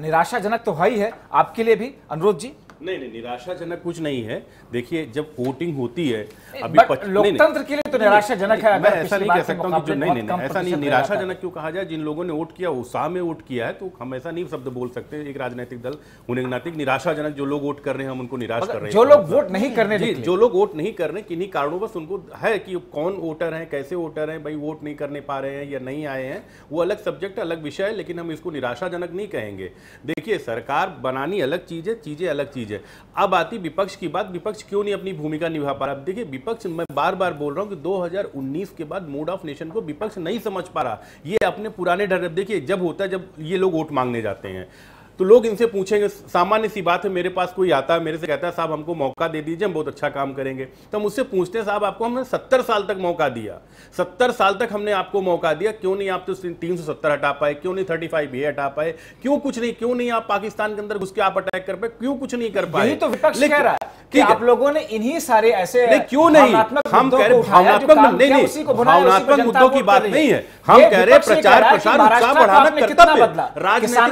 निराशाजनक तो है ही है आपके लिए भी अनुरोध जी नहीं नहीं निराशाजनक कुछ नहीं है देखिए जब वोटिंग होती है अभी पच... लोकतंत्र के लिए तो निराशाजनक है मैं ऐसा नहीं कह सकता हूँ जो नहीं नहीं ऐसा नहीं निराशाजनक क्यों कहा जाए जिन लोगों ने वोट किया उत्साह में वोट किया है तो हम ऐसा नहीं शब्द बोल सकते एक राजनीतिक दल उन्हें नाते निराशाजनक जो लोग वोट कर रहे हैं हम उनको निराश कर रहे हैं जो लोग वोट नहीं करने जो लोग वोट नहीं कर रहे किन्हीं कारणों बस उनको है कि कौन वोटर है कैसे वोटर है भाई वोट नहीं करने पा रहे हैं या नहीं आए हैं वो अलग सब्जेक्ट अलग विषय है लेकिन हम इसको निराशाजनक नहीं कहेंगे देखिए सरकार बनानी अलग चीज है चीजें अलग चीज है अब आती विपक्ष की बात विपक्ष क्यों नहीं अपनी भूमिका निभा पा रहा देखिए विपक्ष मैं बार बार बोल रहा हूँ कि 2019 के बाद मूड ऑफ नेशन को विपक्ष नहीं समझ पा रहा ये अपने पुराने डर देखिए जब होता है जब ये लोग वोट मांगने जाते हैं तो लोग इनसे पूछेंगे सामान्य सी बात है मेरे पास कोई आता है मेरे से कहता है साहब हमको मौका दे दीजिए हम बहुत अच्छा काम करेंगे तो हम उससे पूछते हैं साहब आपको हमने सत्तर साल तक मौका दिया सत्तर साल तक हमने आपको मौका दिया क्यों नहीं आप तो तीन सौ सत्तर हटा पाए क्यों नहीं थर्टी फाइव ए हटा पाए क्यों कुछ नहीं क्यों नहीं आप पाकिस्तान के अंदर घुस के आप अटैक कर पाए क्यों कुछ नहीं कर पाए तो विपक्ष कह रहा है कि आप लोगों ने इन्हीं सारे ऐसे क्यों नहीं हम कह रहे भावनात्मक नहीं भावनात्मक मुद्दों की बात नहीं है हम कह रहे प्रचार प्रसार उत्साह बढ़ाना कर्तव्य राजनीतिक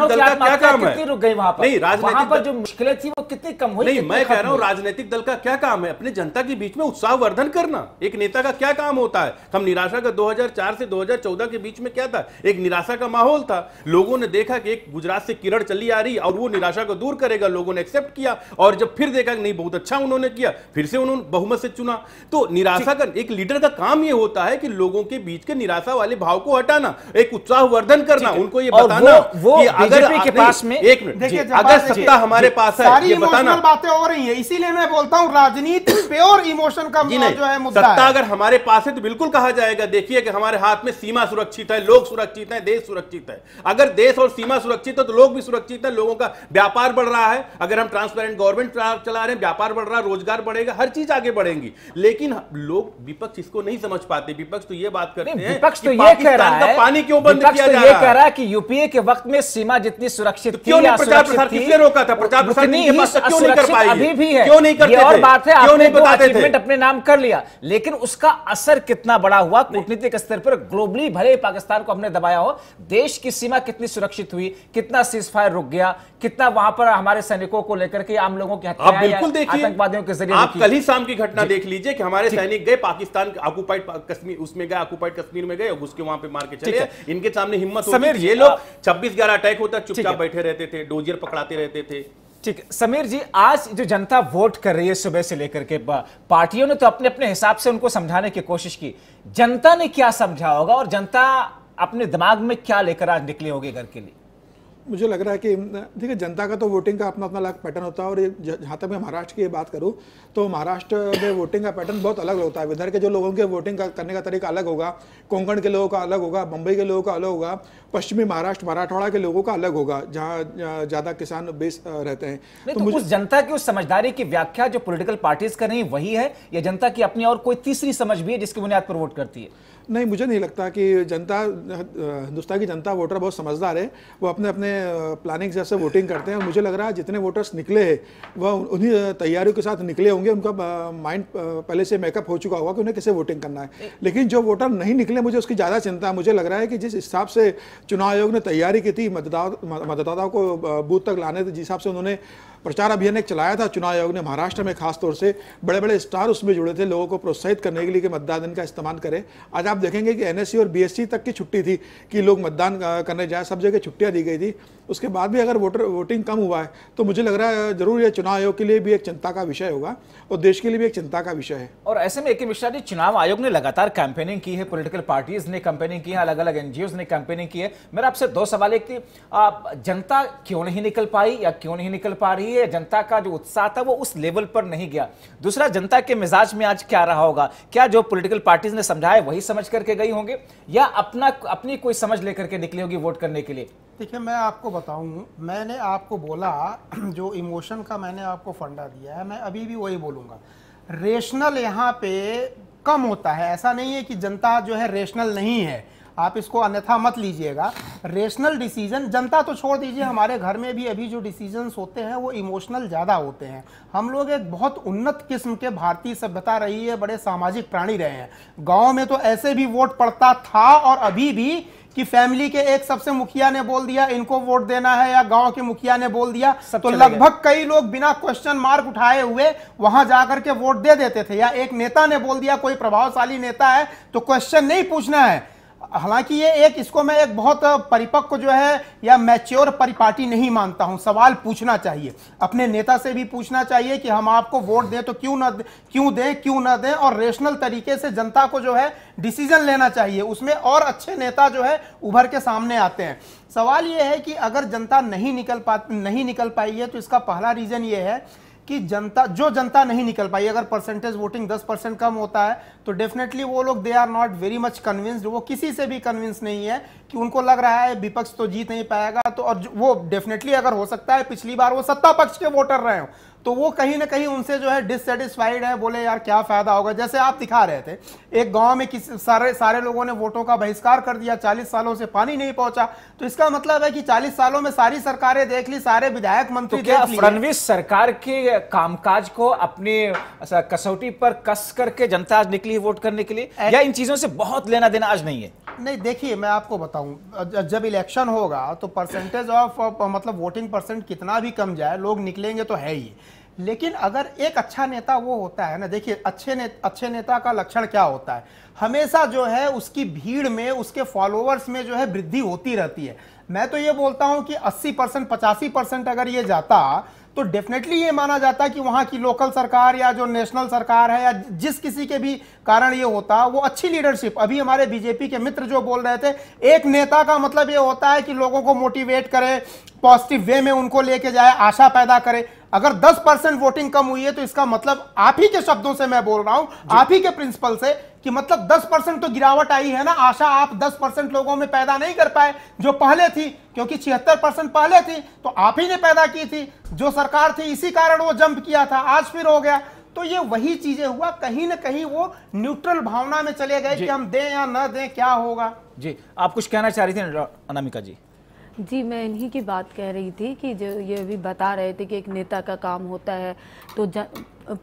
दल का क्या काम है रुक गई वहां पर नहीं राजनीतिक पर जो मुश्किलें थी वो कितनी कम हुई नहीं मैं कह रहा हूँ राजनीतिक दल का क्या काम है अपने जनता के बीच में उत्साह वर्धन करना एक नेता का क्या काम होता है हम निराशा का 2004 से 2014 के बीच में क्या था एक निराशा का माहौल था लोगों ने देखा कि एक गुजरात से किरण चली आ रही और वो निराशा को दूर करेगा लोगों ने एक्सेप्ट किया और जब फिर देखा कि नहीं बहुत अच्छा अच्छा उन्होंने किया फिर से उन्होंने बहुमत से चुना तो निराशा का एक लीडर का काम यह होता है कि लोगों के बीच के निराशा वाले भाव को हटाना एक उत्साह वर्धन करना उनको ये बताना वो, वो अगर के पास में एक अगर सत्ता हमारे पास है ये बताना बातें हो रही है इसीलिए मैं बोलता हूँ राजनीति प्योर इमोशन का जो है सत्ता अगर हमारे पास है तो बिल्कुल कहा जाएगा देखिए कि हमारे हाथ में सीमा सुरक्षित है लोग सुरक्षित है देश सुरक्षित है अगर देश और सीमा सुरक्षित है तो लोग भी सुरक्षित है लोगों का व्यापार बढ़ रहा है अगर हम ट्रांसपेरेंट गवर्नमेंट चला रहे हैं व्यापार बढ़ रहा रोजगार बढ़ेगा हर चीज आगे बढ़ेंगी लेकिन लोग विपक्ष इसको नहीं समझ पाते विपक्ष तो ये बात करते हैं विपक्ष तो ये कह रहा है पानी क्यों बंद किया तो जा रहा है कह रहा है कि यूपीए के वक्त में सीमा जितनी सुरक्षित थी क्यों प्रचार प्रसार किसने रोका था प्रचार प्रसार क्यों नहीं कर पाए अभी भी है क्यों नहीं करते और बात है क्यों नहीं बताते थे अपने नाम कर लिया लेकिन उसका असर कितना बड़ा हुआ कूटनीतिक स्तर पर ग्लोबली भले पाकिस्तान को हमने दबाया हो देश की सीमा कितनी सुरक्षित हुई कितना सीज फायर रुक गया कितना वहां पर हमारे सैनिकों को लेकर के आम लोगों की हत्या बिल्कुल देखिए आतंकवादियों के जरिए आप कल ही शाम की घटना देख लीजिए कि हमारे सैनिक गए पाकिस्तान ऑक्युपाइड कश्मीर उसमें गए ऑक्युपाइड कश्मीर में गए और उसके वहां पे मार के चले इनके सामने हिम्मत समीर ये लोग छब्बीस ग्यारह अटैक होता चुपचाप बैठे रहते थे डोजियर पकड़ाते रहते थे ठीक समीर जी आज जो जनता वोट कर रही है सुबह से लेकर के पार्टियों ने तो अपने अपने हिसाब से उनको समझाने की कोशिश की जनता ने क्या समझा होगा और जनता अपने दिमाग में क्या लेकर आज निकली होगी घर के लिए मुझे लग रहा है कि देखिए जनता का तो वोटिंग का अपना अपना अलग पैटर्न होता है और जहाँ तक मैं महाराष्ट्र की बात करूँ तो महाराष्ट्र में वोटिंग का पैटर्न बहुत अलग होता है इधर के जो लोगों के वोटिंग का करने का तरीका अलग होगा कोंकण के लोगों का अलग होगा बम्बई के लोगों का अलग होगा पश्चिमी महाराष्ट्र मराठवाड़ा के लोगों का अलग होगा जहाँ ज़्यादा किसान बेस रहते हैं तो, तो, मुझे उस जनता की उस समझदारी की व्याख्या जो पोलिटिकल पार्टीज कर रही वही है या जनता की अपनी और कोई तीसरी समझ भी है जिसकी बुनियाद पर वोट करती है नहीं मुझे नहीं लगता कि जनता हिंदुस्तान की जनता वोटर बहुत समझदार है वो अपने अपने प्लानिंग जैसे वोटिंग करते हैं मुझे लग रहा है जितने वोटर्स निकले हैं वह उन्हीं तैयारियों के साथ निकले होंगे उनका माइंड पहले से मेकअप हो चुका होगा कि उन्हें कैसे वोटिंग करना है लेकिन जो वोटर नहीं निकले मुझे उसकी ज़्यादा चिंता है मुझे लग रहा है कि जिस हिसाब से चुनाव आयोग ने तैयारी की थी मतदाता मतदाताओं को बूथ तक लाने जिस हिसाब से उन्होंने प्रचार अभियान एक चलाया था चुनाव आयोग ने महाराष्ट्र में खासतौर से बड़े बड़े स्टार उसमें जुड़े थे लोगों को प्रोत्साहित करने के लिए कि मतदान का इस्तेमाल करें आज आप देखेंगे कि एन और बी तक की छुट्टी थी कि लोग मतदान करने जाए सब जगह छुट्टियाँ दी गई थी उसके बाद भी अगर वोटर वोटिंग कम हुआ है तो मुझे लग रहा है जरूर यह चुनाव आयोग के लिए भी एक चिंता का विषय होगा और देश के लिए भी एक चिंता का विषय है और ऐसे में एक मिश्रा जी चुनाव आयोग ने लगातार कैंपेनिंग की है पोलिटिकल पार्टीज ने कैंपेनिंग की है अलग अलग एनजीओ ने कैंपेनिंग की है मेरा आपसे दो सवाल है कि जनता क्यों नहीं निकल पाई या क्यों नहीं निकल पा रही है जनता का जो उत्साह था वो उस लेवल पर नहीं गया दूसरा जनता के मिजाज में आज क्या रहा होगा क्या जो पोलिटिकल पार्टीज ने समझाया वही समझ करके गई होंगे या अपना अपनी कोई समझ लेकर के निकली होगी वोट करने के लिए देखिए मैं आपको बताऊं मैंने आपको बोला [clears throat] जो इमोशन का मैंने आपको फंडा दिया है मैं अभी भी वही बोलूंगा रेशनल यहाँ पे कम होता है ऐसा नहीं है कि जनता जो है रेशनल नहीं है आप इसको अन्यथा मत लीजिएगा रेशनल डिसीजन जनता तो छोड़ दीजिए हमारे घर में भी अभी जो डिसीजन होते हैं वो इमोशनल ज़्यादा होते हैं हम लोग एक बहुत उन्नत किस्म के भारतीय सभ्यता रही है बड़े सामाजिक प्राणी रहे हैं गाँव में तो ऐसे भी वोट पड़ता था और अभी भी कि फैमिली के एक सबसे मुखिया ने बोल दिया इनको वोट देना है या गांव के मुखिया ने बोल दिया तो लगभग कई लोग बिना क्वेश्चन मार्क उठाए हुए वहां जाकर के वोट दे देते थे या एक नेता ने बोल दिया कोई प्रभावशाली नेता है तो क्वेश्चन नहीं पूछना है हालांकि ये एक इसको मैं एक बहुत परिपक्व जो है या मैच्योर परिपाटी नहीं मानता हूं सवाल पूछना चाहिए अपने नेता से भी पूछना चाहिए कि हम आपको वोट दें तो क्यों ना क्यों दें क्यों ना दें और रेशनल तरीके से जनता को जो है डिसीजन लेना चाहिए उसमें और अच्छे नेता जो है उभर के सामने आते हैं सवाल ये है कि अगर जनता नहीं निकल पा नहीं निकल पाई है तो इसका पहला रीज़न ये है कि जनता जो जनता नहीं निकल पाई अगर परसेंटेज वोटिंग 10 परसेंट कम होता है तो डेफिनेटली वो लोग they are not very much convinced वो किसी से भी कन्विंस नहीं है कि उनको लग रहा है विपक्ष तो जीत नहीं पाएगा तो और वो डेफिनेटली अगर हो सकता है पिछली बार वो सत्ता पक्ष के वोटर रहे हो तो वो कहीं ना कहीं उनसे जो है डिससेटिस्फाइड है बोले यार क्या फ़ायदा होगा जैसे आप दिखा रहे थे एक गांव में किसी सारे सारे लोगों ने वोटों का बहिष्कार कर दिया 40 सालों से पानी नहीं पहुंचा तो इसका मतलब है कि 40 सालों में सारी सरकारें देख ली सारे विधायक मंत्री तो फडनवीस सरकार के कामकाज को अपने कसौटी पर कस करके जनता आज निकली वोट करने के लिए या इन चीजों से बहुत लेना देना आज नहीं है नहीं देखिए मैं आपको बताऊं जब इलेक्शन होगा तो परसेंटेज ऑफ मतलब वोटिंग परसेंट कितना भी कम जाए लोग निकलेंगे तो है ही लेकिन अगर एक अच्छा नेता वो होता है ना देखिए अच्छे ने, अच्छे नेता का लक्षण क्या होता है हमेशा जो है उसकी भीड़ में उसके फॉलोअर्स में जो है वृद्धि होती रहती है मैं तो ये बोलता हूँ कि 80 परसेंट पचासी परसेंट अगर ये जाता तो डेफिनेटली ये माना जाता है कि वहाँ की लोकल सरकार या जो नेशनल सरकार है या जिस किसी के भी कारण ये होता वो अच्छी लीडरशिप अभी हमारे बीजेपी के मित्र जो बोल रहे थे एक नेता का मतलब ये होता है कि लोगों को मोटिवेट करे पॉजिटिव वे में उनको लेके जाए आशा पैदा करे अगर 10 परसेंट वोटिंग कम हुई है तो इसका मतलब आप ही के शब्दों से मैं बोल रहा हूं आप ही के प्रिंसिपल से कि मतलब 10 परसेंट तो गिरावट आई है ना आशा आप 10 परसेंट लोगों में पैदा नहीं कर पाए जो पहले थी क्योंकि छिहत्तर परसेंट पहले थी तो आप ही ने पैदा की थी जो सरकार थी इसी कारण वो जंप किया था आज फिर हो गया तो ये वही चीजें हुआ कहीं ना कहीं वो न्यूट्रल भावना में चले गए कि हम दें या न दें क्या होगा जी आप कुछ कहना चाह रही थी अनामिका जी जी मैं इन्हीं की बात कह रही थी कि जो ये भी बता रहे थे कि एक नेता का काम होता है तो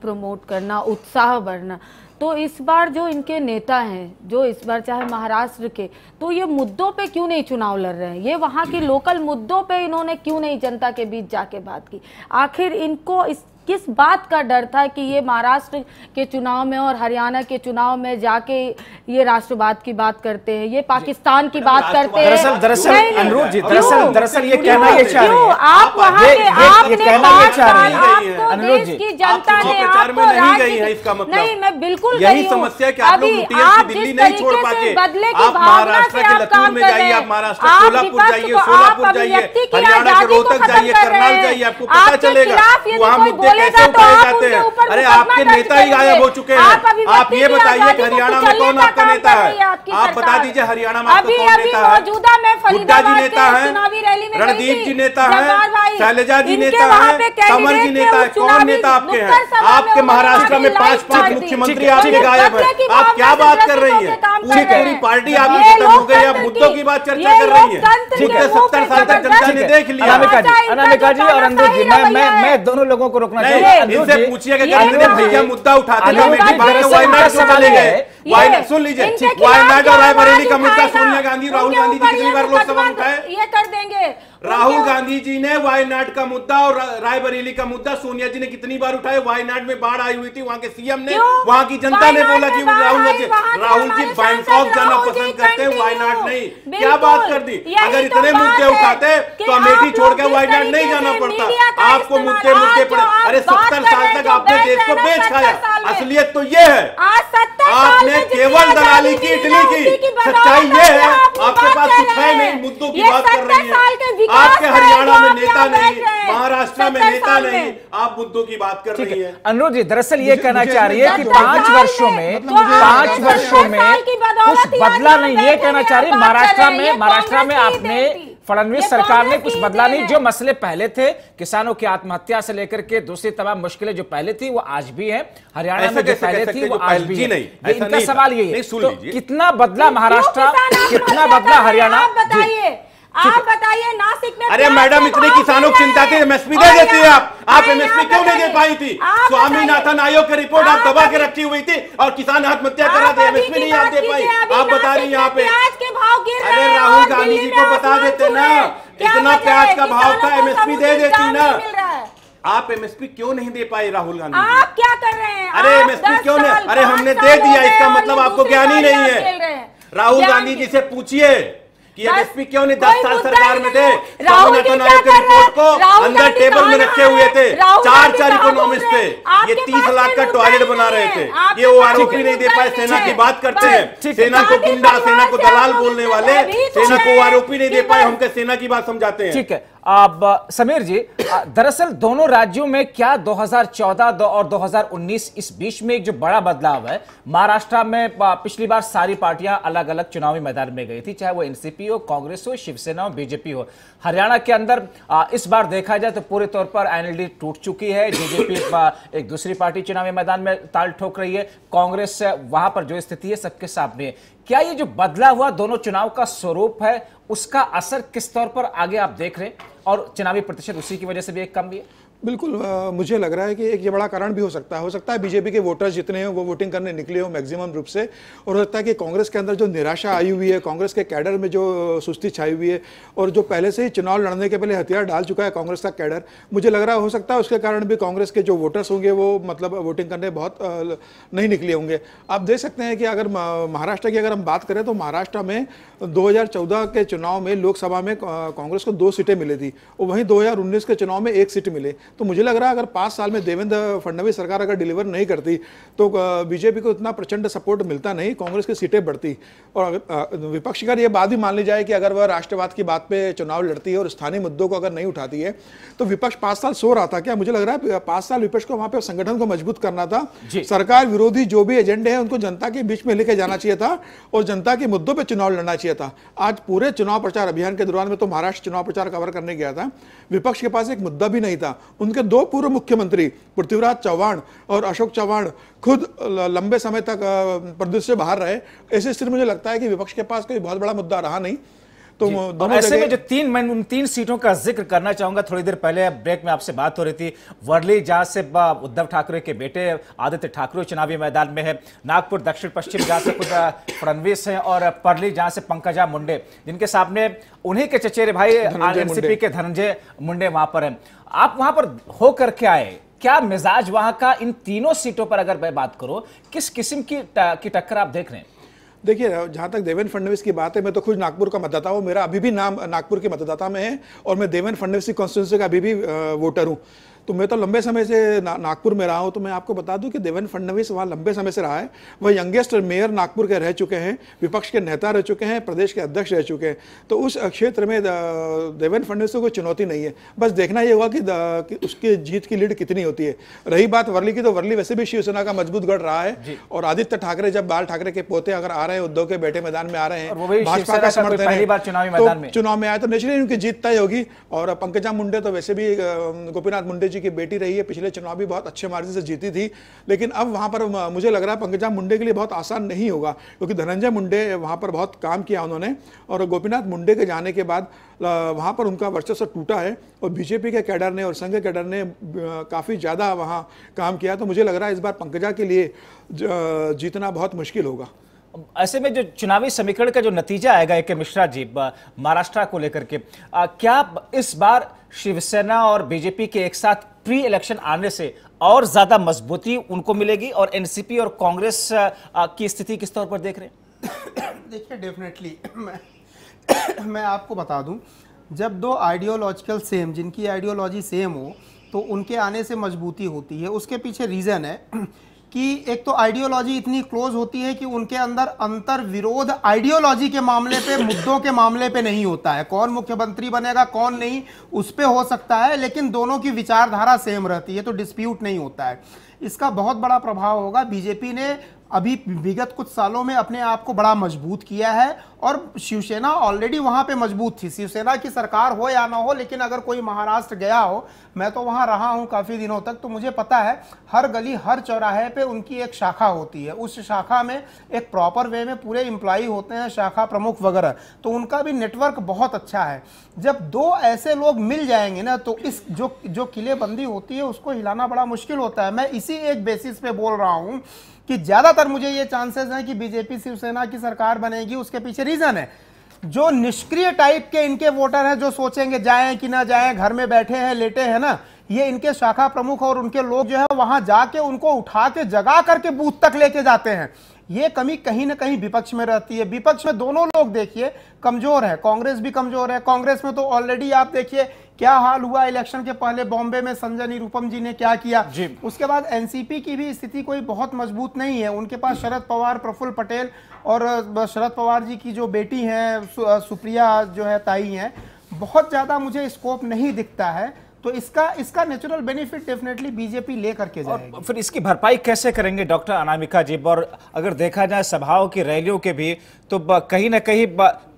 प्रमोट करना उत्साह बढ़ना तो इस बार जो इनके नेता हैं जो इस बार चाहे महाराष्ट्र के तो ये मुद्दों पे क्यों नहीं चुनाव लड़ रहे हैं ये वहाँ के लोकल मुद्दों पे इन्होंने क्यों नहीं जनता के बीच जाके बात की आखिर इनको इस किस बात का डर था कि ये महाराष्ट्र के चुनाव में और हरियाणा के चुनाव में जाके ये राष्ट्रवाद की बात करते हैं ये पाकिस्तान की बात करते हैं दरअसल अनुरोध जी दरअसल दरअसल ये कहना ये चाह रही है आप वहाँ के आपने पाँच साल आपको देश की जनता तो ने आपको तो राज्य मतलब। नहीं मैं बिल्कुल यही समस्या कि आप लोग आप जिस तरीके से बदले की भावना से आप काम कर रहे आप आप विपक्ष को आप अभिव्यक्ति की आजादी को खत्म कर रहे हैं आपके खिलाफ यदि कोई बोलेगा तो आप उनके ऊपर अरे आपके नेता ही गायब हो चुके हैं आप ये बताइए हरियाणा में तो कौन आपका नेता है आप बता दीजिए हरियाणा में आपका कौन नेता है फरीदा जी नेता है रणदीप जी नेता है शैलजा जी नेता है कमल जी नेता है कौन नेता आपके हैं आपके महाराष्ट्र में पांच पांच मुख्यमंत्री आपके गायब है आप क्या बात कर रही है पूरी पूरी पार्टी आपकी खत्म हो गई आप मुद्दों की बात चर्चा कर रही है ठीक है सत्तर साल तक जनता ने देख लिया अनामिका जी और अंदर जी मैं मैं दोनों लोगों को रोकना अपना इनसे पूछिए भैया मुद्दा उठाते सुन लीजिए का मुद्दा सोनिया गांधी राहुल गांधी कितनी बार लोकसभा उठाए ये कर देंगे राहुल गांधी जी ने वायनाड का मुद्दा और रायबरेली का मुद्दा सोनिया जी ने कितनी बार उठाया वायनाड में बाढ़ आई हुई थी वहां के सीएम ने वहां की जनता ने बोला कि राहुल राहुल जी बैंकॉक जाना पसंद करते हैं वायनाड नहीं क्या बात कर दी अगर तो इतने मुद्दे उठाते तो अमेठी छोड़कर वायनाड नहीं जाना पड़ता आपको मुद्दे मुद्दे पड़े तो अरे सत्तर साल तक आपने देश को बेच खाया असलियत तो ये है आपने केवल दलाली की इटली की सच्चाई ये है आपके पास कुछ है नहीं मुद्दों की बात कर रही है आपके हरियाणा में नेता नहीं महाराष्ट्र में नेता नहीं आप मुद्दों की बात कर रही है अनुरोध जी दरअसल ये कहना चाह रही है कि पांच वर्षों में मतलब पांच वर्षों में कुछ बदला नहीं ये कहना चाह रही महाराष्ट्र में महाराष्ट्र में आपने फडणवीस सरकार ने कुछ बदला नहीं जो मसले पहले थे किसानों की आत्महत्या से लेकर के दूसरी तमाम मुश्किलें जो पहले थी वो आज भी है हरियाणा में जो पहले थी वो आज भी है इनका सवाल यही है कितना बदला महाराष्ट्र कितना बदला हरियाणा बताइए आप बताइए नासिक में अरे मैडम इतने किसानों की चिंता थी एमएसपी दे देती है आप आप एमएसपी क्यों नहीं दे पाई थी स्वामीनाथन आयोग की रिपोर्ट आप दबा के रखी हुई थी और किसान आत्महत्या करा दे एमएसपी नहीं आप दे पाई आप बता रही यहाँ पे अरे राहुल गांधी जी को बता देते ना इतना प्याज का भाव था एमएसपी दे देती ना आप एमएसपी क्यों नहीं दे पाए राहुल गांधी आप क्या कर रहे हैं अरे एमएसपी क्यों नहीं अरे हमने दे दिया इसका मतलब आपको ज्ञान ही नहीं है राहुल गांधी जी से पूछिए कि एसपी क्यों नहीं दस साल सरकार में थे रिपोर्ट को अंदर टेबल में रखे हुए थे चार चार इकोनॉमिक थे ये तीस लाख का टॉयलेट बना रहे थे ये वो आरोपी नहीं दे पाए सेना की बात करते हैं सेना को गुंडा सेना को दलाल बोलने वाले सेना को तो आरोपी नहीं दे पाए हमको सेना की बात समझाते हैं ठीक है अब समीर जी दरअसल दोनों राज्यों में क्या 2014 और 2019 इस बीच में एक जो बड़ा बदलाव है महाराष्ट्र में पिछली बार सारी पार्टियां अलग अलग चुनावी मैदान में गई थी चाहे वो एनसीपी हो कांग्रेस हो शिवसेना हो बीजेपी हो हरियाणा के अंदर इस बार देखा जाए तो पूरे तौर पर एनएलडी टूट चुकी है बीजेपी एक दूसरी पार्टी चुनावी मैदान में ताल ठोक रही है कांग्रेस वहां पर जो स्थिति है सबके सामने क्या ये जो बदला हुआ दोनों चुनाव का स्वरूप है उसका असर किस तौर पर आगे आप देख रहे हैं और चुनावी प्रतिशत उसी की वजह से भी एक कम भी है बिल्कुल आ, मुझे लग रहा है कि एक ये बड़ा कारण भी हो सकता है हो सकता है बीजेपी के वोटर्स जितने हैं वो वोटिंग करने निकले हो मैक्सिमम रूप से और हो सकता है कि कांग्रेस के अंदर जो निराशा आई हुई है कांग्रेस के कैडर में जो सुस्ती छाई हुई है और जो पहले से ही चुनाव लड़ने के पहले हथियार डाल चुका है कांग्रेस का कैडर मुझे लग रहा है हो सकता है उसके कारण भी कांग्रेस के जो वोटर्स होंगे वो मतलब वोटिंग करने बहुत नहीं निकले होंगे आप देख सकते हैं कि अगर महाराष्ट्र की अगर हम बात करें तो महाराष्ट्र में 2014 तो के चुनाव में लोकसभा में कांग्रेस को दो सीटें मिली थी और वहीं 2019 के चुनाव में एक सीट मिले तो मुझे लग रहा है अगर पाँच साल में देवेंद्र फडणवीस सरकार अगर डिलीवर नहीं करती तो बीजेपी को इतना प्रचंड सपोर्ट मिलता नहीं कांग्रेस की सीटें बढ़ती और विपक्ष अगर ये बात भी मान ली जाए कि अगर वह राष्ट्रवाद की बात पर चुनाव लड़ती है और स्थानीय मुद्दों को अगर नहीं उठाती है तो विपक्ष पाँच साल सो रहा था क्या मुझे लग रहा है पाँच साल विपक्ष को वहाँ पर संगठन को मजबूत करना था सरकार विरोधी जो भी एजेंडे हैं उनको जनता के बीच में लेके जाना चाहिए था और जनता के मुद्दों पर चुनाव लड़ना चाहिए किया था आज पूरे चुनाव प्रचार अभियान के दौरान में तो महाराष्ट्र चुनाव प्रचार कवर करने गया था विपक्ष के पास एक मुद्दा भी नहीं था उनके दो पूर्व मुख्यमंत्री पृथ्वीराज चौहान और अशोक चौहान खुद लंबे समय तक प्रदेश से बाहर रहे ऐसी स्थिति मुझे लगता है कि विपक्ष के पास कोई बहुत बड़ा मुद्दा रहा नहीं तो दोनों ऐसे में जो तीन मैं उन तीन सीटों का जिक्र करना चाहूंगा थोड़ी देर पहले ब्रेक में आपसे बात हो रही थी वर्ली जहां से उद्धव ठाकरे के बेटे आदित्य ठाकरे चुनावी मैदान में है नागपुर दक्षिण पश्चिम जहां से खुद फडनवीस है और परली जहां से पंकजा मुंडे जिनके सामने उन्हीं के चचेरे भाई एनसीपी के धनंजय मुंडे वहां पर है आप वहां पर होकर के आए क्या मिजाज वहां का इन तीनों सीटों पर अगर मैं बात करूं किस किस्म की टक्कर आप देख रहे हैं देखिए जहाँ तक देवेंद्र फडणवीस की बात है मैं तो खुद नागपुर का मतदाता हूँ मेरा अभी भी नाम नागपुर के मतदाता में है और मैं देवेंद्र फडणवीस की कॉन्स्टिट्यूंसी का अभी भी वोटर हूँ तो मैं तो लंबे समय से ना, नागपुर में रहा हूँ तो मैं आपको बता दूँ कि देवेंद्र फडणवीस वहाँ लंबे समय से रहा है वह यंगेस्ट मेयर नागपुर के रह चुके हैं विपक्ष के नेता रह चुके हैं प्रदेश के अध्यक्ष रह चुके हैं तो उस क्षेत्र में देवेंद्र फडणवीस को कोई चुनौती नहीं है बस देखना ये हुआ कि, कि उसकी जीत की लीड कितनी होती है रही बात वर्ली की तो वर्ली वैसे भी शिवसेना का मजबूत गढ़ रहा है और आदित्य ठाकरे जब बाल ठाकरे के पोते अगर आ रहे हैं उद्योग के बेटे मैदान में आ रहे हैं भाजपा का समर्थन है तो चुनाव में आए तो नेचुरली उनकी जीत तय होगी और पंकजा मुंडे तो वैसे भी गोपीनाथ मुंडे जी जी की बेटी रही है पिछले चुनाव भी बहुत अच्छे मार्जिन से जीती थी लेकिन अब वहाँ पर मुझे लग रहा है पंकजा मुंडे के लिए बहुत आसान नहीं होगा क्योंकि धनंजय मुंडे वहाँ पर बहुत काम किया उन्होंने और गोपीनाथ मुंडे के जाने के बाद वहाँ पर उनका वर्चस्व टूटा है और बीजेपी के कैडर ने और संघ कैडर ने काफ़ी ज़्यादा वहाँ काम किया तो मुझे लग रहा है इस बार पंकजा के लिए जीतना बहुत मुश्किल होगा ऐसे में जो चुनावी समीकरण का जो नतीजा आएगा ए के मिश्रा जी महाराष्ट्र को लेकर के आ, क्या इस बार शिवसेना और बीजेपी के एक साथ प्री इलेक्शन आने से और ज्यादा मजबूती उनको मिलेगी और एनसीपी और कांग्रेस की स्थिति किस तौर पर देख रहे हैं देखिए डेफिनेटली मैं, मैं आपको बता दूं जब दो आइडियोलॉजिकल सेम जिनकी आइडियोलॉजी सेम हो तो उनके आने से मजबूती होती है उसके पीछे रीज़न है कि एक तो आइडियोलॉजी इतनी क्लोज होती है कि उनके अंदर अंतर विरोध आइडियोलॉजी के मामले पे मुद्दों के मामले पे नहीं होता है कौन मुख्यमंत्री बनेगा कौन नहीं उस पर हो सकता है लेकिन दोनों की विचारधारा सेम रहती है तो डिस्प्यूट नहीं होता है इसका बहुत बड़ा प्रभाव होगा बीजेपी ने अभी विगत कुछ सालों में अपने आप को बड़ा मजबूत किया है और शिवसेना ऑलरेडी वहाँ पे मजबूत थी शिवसेना की सरकार हो या ना हो लेकिन अगर कोई महाराष्ट्र गया हो मैं तो वहाँ रहा हूँ काफ़ी दिनों तक तो मुझे पता है हर गली हर चौराहे पे उनकी एक शाखा होती है उस शाखा में एक प्रॉपर वे में पूरे इम्प्लाई होते हैं शाखा प्रमुख वगैरह तो उनका भी नेटवर्क बहुत अच्छा है जब दो ऐसे लोग मिल जाएंगे ना तो इस जो जो किलेबंदी होती है उसको हिलाना बड़ा मुश्किल होता है मैं इसी एक बेसिस पे बोल रहा हूँ कि ज्यादातर मुझे ये चांसेस हैं कि बीजेपी शिवसेना की सरकार बनेगी उसके पीछे रीजन है जो निष्क्रिय टाइप के इनके वोटर हैं जो सोचेंगे जाएं कि ना जाएं घर में बैठे हैं लेटे हैं ना ये इनके शाखा प्रमुख और उनके लोग जो है वहां जाके उनको उठा के जगा करके बूथ तक लेके जाते हैं ये कमी कहीं ना कहीं विपक्ष में रहती है विपक्ष में दोनों लोग देखिए कमजोर है कांग्रेस भी कमजोर है कांग्रेस में तो ऑलरेडी आप देखिए क्या हाल हुआ इलेक्शन के पहले बॉम्बे में संजय निरूपम जी ने क्या किया जी उसके बाद एनसीपी की भी स्थिति कोई बहुत मजबूत नहीं है उनके पास शरद पवार प्रफुल्ल पटेल और शरद पवार जी की जो बेटी हैं सुप्रिया जो है ताई हैं बहुत ज़्यादा मुझे स्कोप नहीं दिखता है तो इसका इसका नेचुरल बेनिफिट डेफिनेटली बीजेपी लेकर के जाएगी और फिर इसकी भरपाई कैसे करेंगे डॉक्टर अनामिका जी और अगर देखा जाए सभाओं की रैलियों के भी तो कहीं ना कहीं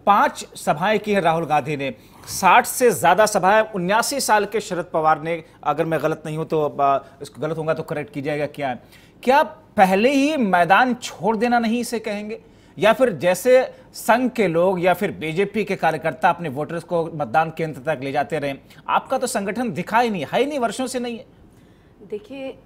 पांच सभाएं की है राहुल गांधी ने साठ से ज़्यादा सभाएं उन्यासी साल के शरद पवार ने अगर मैं गलत नहीं हूं तो इसको गलत होगा तो करेक्ट कीजिएगा क्या क्या पहले ही मैदान छोड़ देना नहीं इसे कहेंगे या फिर जैसे संघ के लोग या फिर बीजेपी के कार्यकर्ता अपने वोटर्स को मतदान केंद्र तक ले जाते रहे आपका तो संगठन दिखा ही नहीं है ही नहीं वर्षों से नहीं है देखिए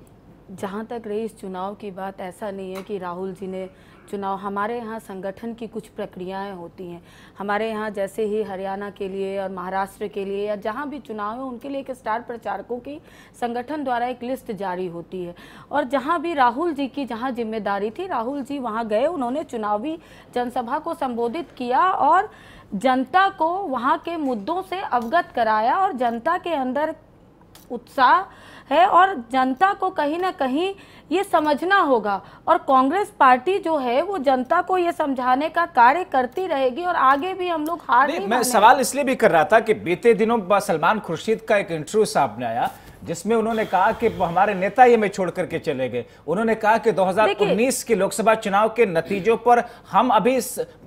जहाँ तक रही इस चुनाव की बात ऐसा नहीं है कि राहुल जी ने चुनाव हमारे यहाँ संगठन की कुछ प्रक्रियाएं होती हैं हमारे यहाँ जैसे ही हरियाणा के लिए और महाराष्ट्र के लिए या जहाँ भी चुनाव है उनके लिए एक स्टार प्रचारकों की संगठन द्वारा एक लिस्ट जारी होती है और जहाँ भी राहुल जी की जहाँ जिम्मेदारी थी राहुल जी वहाँ गए उन्होंने चुनावी जनसभा को संबोधित किया और जनता को वहाँ के मुद्दों से अवगत कराया और जनता के अंदर उत्साह है और जनता को कहीं ना कहीं ये समझना होगा और कांग्रेस पार्टी जो है वो जनता को ये समझाने का कार्य करती रहेगी और आगे भी हम लोग हार नहीं, नहीं मैं सवाल इसलिए भी कर रहा था कि बीते दिनों सलमान खुर्शीद का एक इंटरव्यू सामने आया जिसमें उन्होंने कहा कि हमारे नेता ही हमें छोड़ करके चले गए उन्होंने कहा कि 2019 के लोकसभा चुनाव के नतीजों पर हम अभी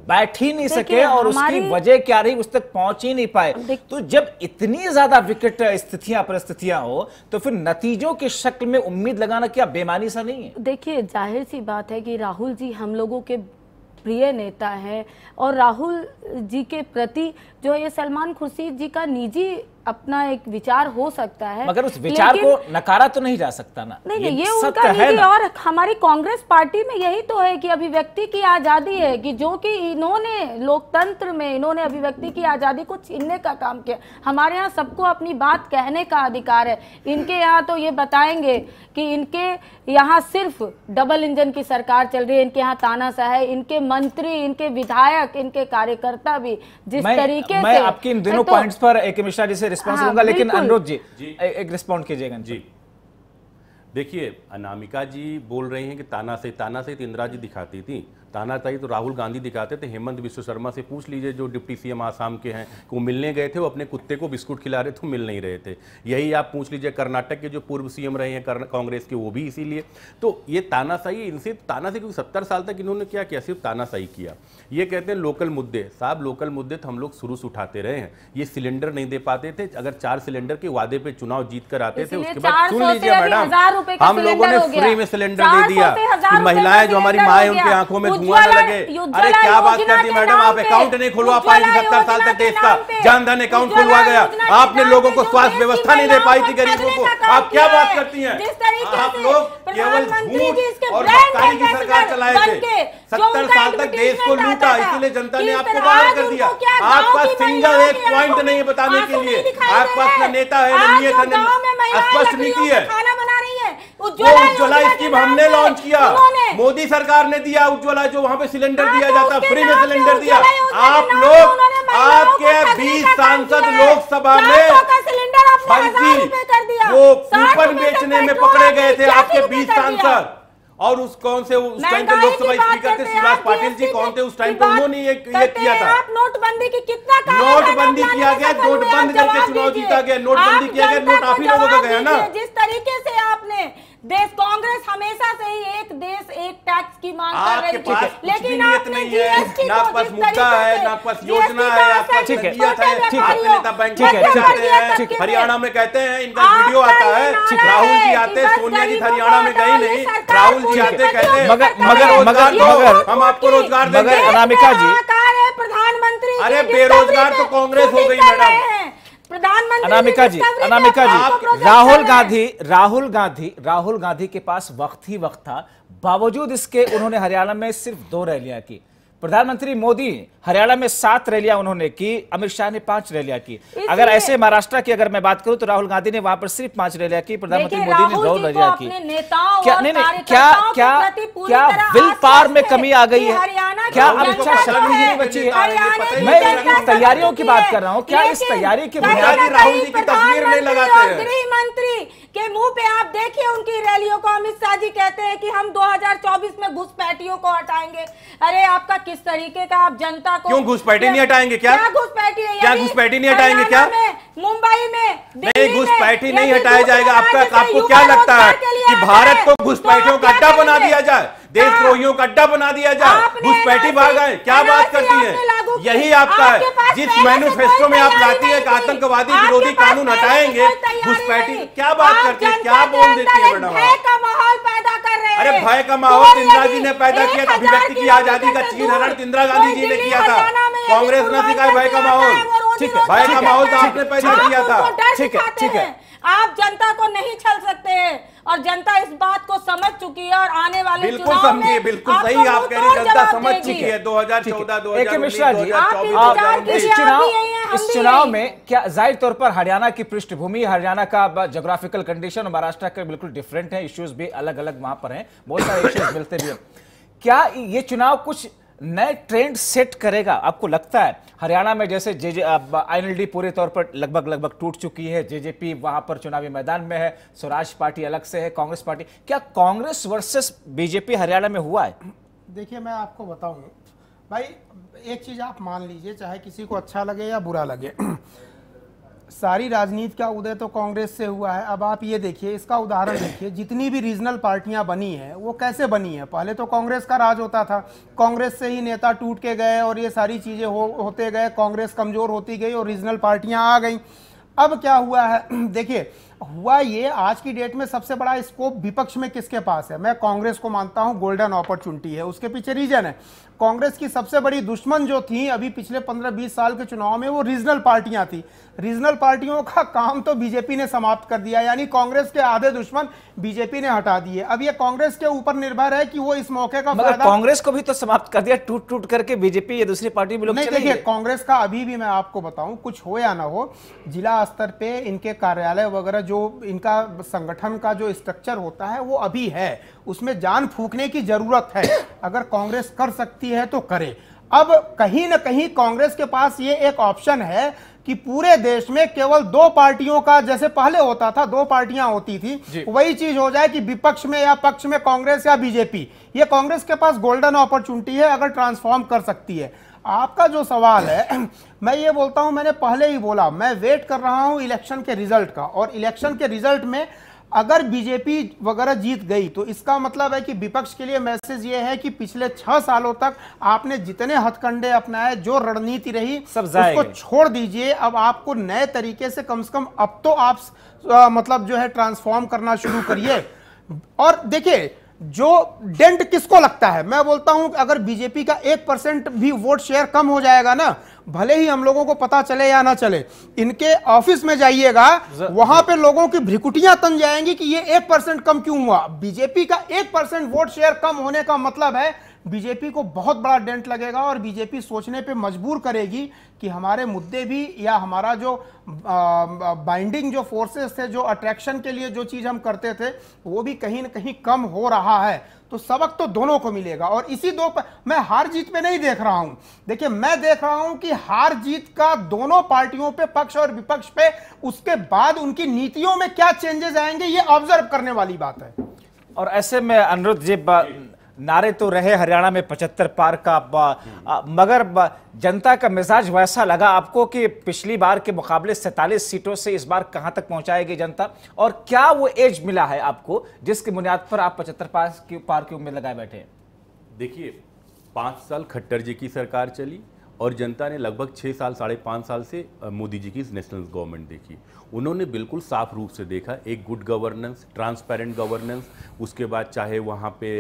बैठ ही नहीं सके और उसकी वजह क्या रही उस तक पहुंच ही नहीं पाए तो जब इतनी ज्यादा विकट स्थितियां परिस्थितियां हो तो फिर नतीजों की शक्ल में उम्मीद लगाना क्या बेमानी सा नहीं है देखिए जाहिर सी बात है कि राहुल जी हम लोगों के प्रिय नेता हैं और राहुल जी के प्रति जो ये सलमान खुर्शीद जी का निजी अपना एक विचार हो सकता है मगर उस विचार को नकारा तो नहीं जा सकता ना नहीं नहीं ये, ये उनका है ना। और हमारी कांग्रेस पार्टी में यही तो है कि अभिव्यक्ति की आजादी है कि जो कि इन्होंने लोकतंत्र में इन्होंने अभिव्यक्ति की आजादी को छीनने का काम किया हमारे यहाँ सबको अपनी बात कहने का अधिकार है इनके यहाँ तो ये बताएंगे कि इनके यहाँ सिर्फ डबल इंजन की सरकार चल रही है इनके यहाँ तानाशाह है इनके मंत्री इनके विधायक इनके कार्यकर्ता भी जिस तरीके मैं से आपकी इन दोनों पॉइंट तो पॉइंट्स पर एक मिश्रा जी से हाँ, रिस्पॉन्स लूंगा लेकिन अनुरोध जी, जी एक रिस्पॉन्ड कीजिएगा जी देखिए अनामिका जी बोल रही हैं कि ताना से ताना से इंदिरा जी दिखाती थी तानाताही तो राहुल गांधी दिखाते थे हेमंत विश्व शर्मा से पूछ लीजिए जो डिप्टी सीएम आसाम के हैं वो मिलने गए थे वो अपने कुत्ते को बिस्कुट खिला रहे थे मिल नहीं रहे थे यही आप पूछ लीजिए कर्नाटक के जो पूर्व सीएम रहे हैं कांग्रेस के वो भी इसीलिए तो ये तानाशाही इनसे तानाशाही क्योंकि सत्तर साल तक इन्होंने क्या किया सिर्फ तानाशाही किया ये कहते हैं लोकल मुद्दे साहब लोकल मुद्दे तो हम लोग शुरू से उठाते रहे हैं ये सिलेंडर नहीं दे पाते थे अगर चार सिलेंडर के वादे पे चुनाव जीत कर आते थे उसके बाद सुन लीजिए मैडम हम लोगों ने फ्री में सिलेंडर दे दिया महिलाएं जो हमारी माए उनकी उनके आंखों में धुआं न लगे अरे क्या बात करती मैडम आप अकाउंट नहीं खुलवा पाई थी सत्तर साल तक देश का धन अकाउंट खुलवा गया आपने लोगों को स्वास्थ्य व्यवस्था नहीं दे पाई थी गरीबों को आप क्या बात करती है आप लोग केवल झूठ और की सरकार चलाए थे सत्तर साल तक देश को लूटा इसीलिए जनता ने आपको बाहर कर दिया आपका सिंगल एक प्वाइंट नहीं है बताने के लिए आपके पास न नेता है न नियत स्पष्ट नीति है उज्ज्वला स्कीम हमने लॉन्च किया मोदी सरकार ने दिया उज्ज्वला जो वहाँ पे सिलेंडर हाँ, दिया तो जाता फ्री में सिलेंडर दिया आप लोग आपके बीस सांसद लोकसभा में फर्जी वो कूपन बेचने में पकड़े गए थे आपके बीस सांसद और उस कौन से उस टाइम पे लोकसभा स्पीकर थे शिवराज पाटिल जी कौन थे उस टाइम पे उन्होंने ये ये किया था नोटबंदी की कितना नोटबंदी किया गया नोटबंद करके चुनाव जीता गया नोटबंदी किया गया नोट आप ही लोगों का गया ना जिस तरीके से आपने देश कांग्रेस हमेशा से ही एक देश एक टैक्स की मांग कर रही थी लेकिन आपने जीएसटी ना पास मुद्दा है ना पास योजना है आपका ठीक है ठीक है ठीक है ठीक है हरियाणा में कहते हैं इनका वीडियो आता है राहुल जी आते सोनिया जी हरियाणा में गई नहीं राहुल जी आते कहते हैं मगर मगर मगर मगर हम आपको रोजगार देंगे अनामिका जी प्रधानमंत्री अरे बेरोजगार तो कांग्रेस हो गई मैडम प्रधानमंत्री अनामिका जी अनामिका जी राहुल गांधी राहुल गांधी राहुल गांधी के पास वक्त ही वक्त था बावजूद इसके उन्होंने हरियाणा में सिर्फ दो रैलियां की प्रधानमंत्री मोदी हरियाणा में सात रैलियां उन्होंने की अमित शाह ने पांच रैलियां की अगर ऐसे महाराष्ट्र की अगर मैं बात करूं तो राहुल गांधी ने वहां पर सिर्फ पांच रैलियां की प्रधानमंत्री मोदी ने दो रैलियां की क्या नहीं नहीं क्या क्या क्या विल पावर में कमी आ गई है क्या अमित शाह शक्ति ही नहीं बची है मैं तैयारियों की बात कर रहा हूँ क्या इस तैयारी की बुनियादी राहुल जी की तस्वीर नहीं लगाते हैं के मुंह पे आप देखिए उनकी रैलियों को अमित शाह जी कहते हैं कि हम 2024 में घुसपैठियों को हटाएंगे अरे आपका किस तरीके का आप जनता को क्यों घुसपैठी नहीं हटाएंगे क्या घुसपैठी क्या घुसपैठी नहीं हटाएंगे क्या मुंबई में घुसपैठी नहीं हटाया जाएगा आपका आपको क्या लगता है कि भारत को घुसपैठियों तो का अड्डा बना दिया जाए हाँ। देशद्रोहियों का अड्डा बना दिया जाए घुसपैठी भाग आए क्या बात करती है यही आपका है जिस मैनिफेस्टो में आप लाती है आतंकवादी विरोधी कानून हटाएंगे घुसपैठी क्या बात करती है क्या बोल देती है मैडम अरे भय का माहौल इंदिरा जी ने पैदा किया अभिव्यक्ति की आजादी का चीन हरण इंदिरा गांधी जी ने किया था कांग्रेस ने सिखाया भय का माहौल ठीक है भय का माहौल तो आपने पैदा किया था ठीक है ठीक है आप जनता को नहीं छल सकते हैं और जनता इस बात को समझ चुकी है और आने वाले बिल्कुल समझिए बिल्कुल सही आप कह रहे हैं जनता समझ चुकी है 2014 2019 मिश्रा जी इस चुनाव इस चुनाव में क्या जाहिर तौर पर हरियाणा की पृष्ठभूमि हरियाणा का जोग्राफिकल कंडीशन और महाराष्ट्र का बिल्कुल डिफरेंट है इश्यूज भी अलग अलग वहां पर हैं बहुत सारे इश्यूज मिलते भी हैं क्या ये चुनाव कुछ नए ट्रेंड सेट करेगा आपको लगता है हरियाणा में जैसे जे जे आई पूरे तौर पर लगभग लगभग टूट चुकी है जेजेपी वहां पर चुनावी मैदान में है स्वराज पार्टी अलग से है कांग्रेस पार्टी क्या कांग्रेस वर्सेस बीजेपी हरियाणा में हुआ है देखिए मैं आपको बताऊं भाई एक चीज़ आप मान लीजिए चाहे किसी को अच्छा लगे या बुरा लगे सारी राजनीति का उदय तो कांग्रेस से हुआ है अब आप ये देखिए इसका उदाहरण देखिए जितनी भी रीजनल पार्टियां बनी हैं वो कैसे बनी है पहले तो कांग्रेस का राज होता था कांग्रेस से ही नेता टूट के गए और ये सारी चीज़ें हो होते गए कांग्रेस कमज़ोर होती गई और रीजनल पार्टियां आ गई अब क्या हुआ है [clears throat] देखिए हुआ ये आज की डेट में सबसे बड़ा स्कोप विपक्ष में किसके पास है मैं कांग्रेस को मानता हूँ गोल्डन अपॉर्चुनिटी है उसके पीछे रीजन है कांग्रेस की सबसे बड़ी दुश्मन जो थी अभी पिछले 15-20 साल के चुनाव में वो रीजनल पार्टियां थी रीजनल पार्टियों का काम तो बीजेपी ने समाप्त कर दिया यानी कांग्रेस के आधे दुश्मन बीजेपी ने हटा दिए अब ये कांग्रेस के ऊपर निर्भर है कि वो इस मौके का मगर कांग्रेस को भी तो समाप्त कर दिया टूट टूट करके बीजेपी या दूसरी पार्टी में नहीं देखिए कांग्रेस का अभी भी मैं आपको बताऊं कुछ हो या ना हो जिला स्तर पे इनके कार्यालय वगैरह जो इनका संगठन का जो स्ट्रक्चर होता है वो अभी है उसमें जान फूकने की जरूरत है अगर कांग्रेस कर सकती है तो करे अब कहीं ना कहीं कांग्रेस के पास ये एक ऑप्शन है कि पूरे देश में केवल दो पार्टियों का जैसे पहले होता था दो पार्टियां होती थी वही चीज हो जाए कि विपक्ष में या पक्ष में कांग्रेस या बीजेपी ये कांग्रेस के पास गोल्डन अपॉर्चुनिटी है अगर ट्रांसफॉर्म कर सकती है आपका जो सवाल है [clears throat] मैं ये बोलता हूं मैंने पहले ही बोला मैं वेट कर रहा हूं इलेक्शन के रिजल्ट का और इलेक्शन के रिजल्ट में अगर बीजेपी वगैरह जीत गई तो इसका मतलब है कि विपक्ष के लिए मैसेज ये है कि पिछले छह सालों तक आपने जितने हथकंडे अपनाए जो रणनीति रही सब उसको छोड़ दीजिए अब आपको नए तरीके से कम से कम अब तो आप आ, मतलब जो है ट्रांसफॉर्म करना शुरू करिए और देखिये जो डेंट किसको लगता है मैं बोलता हूं कि अगर बीजेपी का एक परसेंट भी वोट शेयर कम हो जाएगा ना भले ही हम लोगों को पता चले या ना चले इनके ऑफिस में जाइएगा वहां पे लोगों की भ्रिकुटियां तन जाएंगी कि ये एक परसेंट कम क्यों हुआ बीजेपी का एक परसेंट वोट शेयर कम होने का मतलब है बीजेपी को बहुत बड़ा डेंट लगेगा और बीजेपी सोचने पे मजबूर करेगी कि हमारे मुद्दे भी या हमारा जो बाइंडिंग जो फोर्सेस थे जो अट्रैक्शन के लिए जो चीज़ हम करते थे वो भी कहीं ना कहीं कम हो रहा है तो सबक तो दोनों को मिलेगा और इसी दो पर मैं हार जीत पे नहीं देख रहा हूं देखिए मैं देख रहा हूं कि हार जीत का दोनों पार्टियों पे पक्ष और विपक्ष पे उसके बाद उनकी नीतियों में क्या चेंजेस आएंगे ये ऑब्जर्व करने वाली बात है और ऐसे में अनिरुद्ध जी नारे तो रहे हरियाणा में पचहत्तर पार का आ, मगर जनता का मिजाज वैसा लगा आपको कि पिछली बार के मुकाबले सैतालीस सीटों से इस बार कहां तक पहुंचाएगी जनता और क्या वो एज मिला है आपको जिसकी बुनियाद पर आप पचहत्तर पार की पार की उम्मीद लगाए बैठे हैं देखिए पाँच साल खट्टर जी की सरकार चली और जनता ने लगभग छः साल साढ़े पाँच साल से मोदी जी की नेशनल गवर्नमेंट देखी उन्होंने बिल्कुल साफ रूप से देखा एक गुड गवर्नेंस ट्रांसपेरेंट गवर्नेंस उसके बाद चाहे वहाँ पे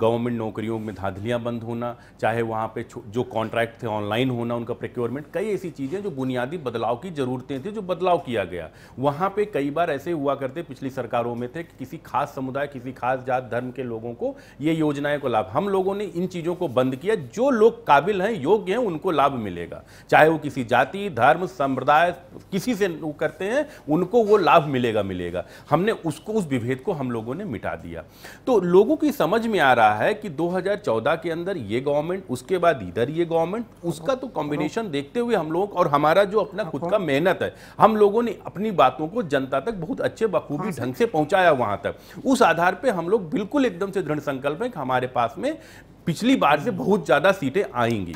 गवर्नमेंट नौकरियों में धांधलियाँ बंद होना चाहे वहाँ पे जो कॉन्ट्रैक्ट थे ऑनलाइन होना उनका प्रिक्योरमेंट कई ऐसी चीज़ें जो बुनियादी बदलाव की ज़रूरतें थी जो बदलाव किया गया वहाँ पर कई बार ऐसे हुआ करते पिछली सरकारों में थे कि किसी खास समुदाय किसी खास जात धर्म के लोगों को ये योजनाएँ को लाभ हम लोगों ने इन चीज़ों को बंद किया जो लोग काबिल हैं योग्य हैं उनको लाभ मिलेगा चाहे वो किसी जाति धर्म संप्रदाय किसी से करते हैं उनको वो लाभ मिलेगा मिलेगा हमने उसको उस विभेद को हम लोगों ने मिटा दिया तो लोगों की समझ में आ रहा है कि 2014 के अंदर ये गवर्नमेंट उसके बाद इधर ये गवर्नमेंट उसका तो कॉम्बिनेशन देखते हुए हम लोग और हमारा जो अपना हाँ, खुद का मेहनत है हम लोगों ने अपनी बातों को जनता तक बहुत अच्छे बखूबी हाँ, ढंग से पहुंचाया वहां तक उस आधार पर हम लोग बिल्कुल एकदम से दृढ़ संकल्प है कि हमारे पास में पिछली बार से बहुत ज़्यादा सीटें आएंगी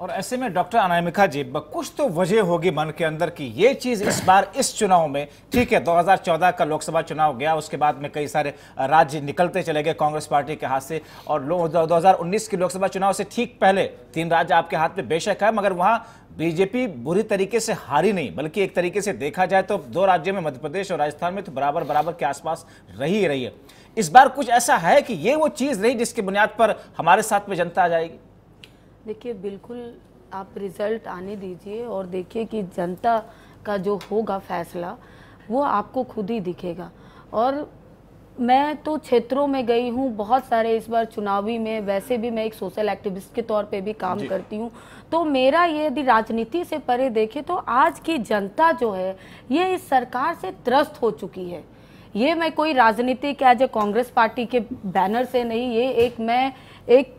और ऐसे में डॉक्टर अनामिका जी कुछ तो वजह होगी मन के अंदर की ये चीज़ इस बार इस चुनाव में ठीक है 2014 का लोकसभा चुनाव गया उसके बाद में कई सारे राज्य निकलते चले गए कांग्रेस पार्टी के हाथ से और लोग 2019 के लोकसभा चुनाव से ठीक पहले तीन राज्य आपके हाथ में बेशक है मगर वहाँ बीजेपी बुरी तरीके से हारी नहीं बल्कि एक तरीके से देखा जाए तो दो राज्यों में मध्य प्रदेश और राजस्थान में तो बराबर बराबर के आसपास रही ही रही है इस बार कुछ ऐसा है कि ये वो चीज़ रही जिसकी बुनियाद पर हमारे साथ में जनता आ जाएगी देखिए बिल्कुल आप रिज़ल्ट आने दीजिए और देखिए कि जनता का जो होगा फैसला वो आपको खुद ही दिखेगा और मैं तो क्षेत्रों में गई हूँ बहुत सारे इस बार चुनावी में वैसे भी मैं एक सोशल एक्टिविस्ट के तौर पे भी काम करती हूँ तो मेरा ये यदि राजनीति से परे देखे तो आज की जनता जो है ये इस सरकार से त्रस्त हो चुकी है ये मैं कोई राजनीतिक एज ए कांग्रेस पार्टी के बैनर से नहीं ये एक मैं एक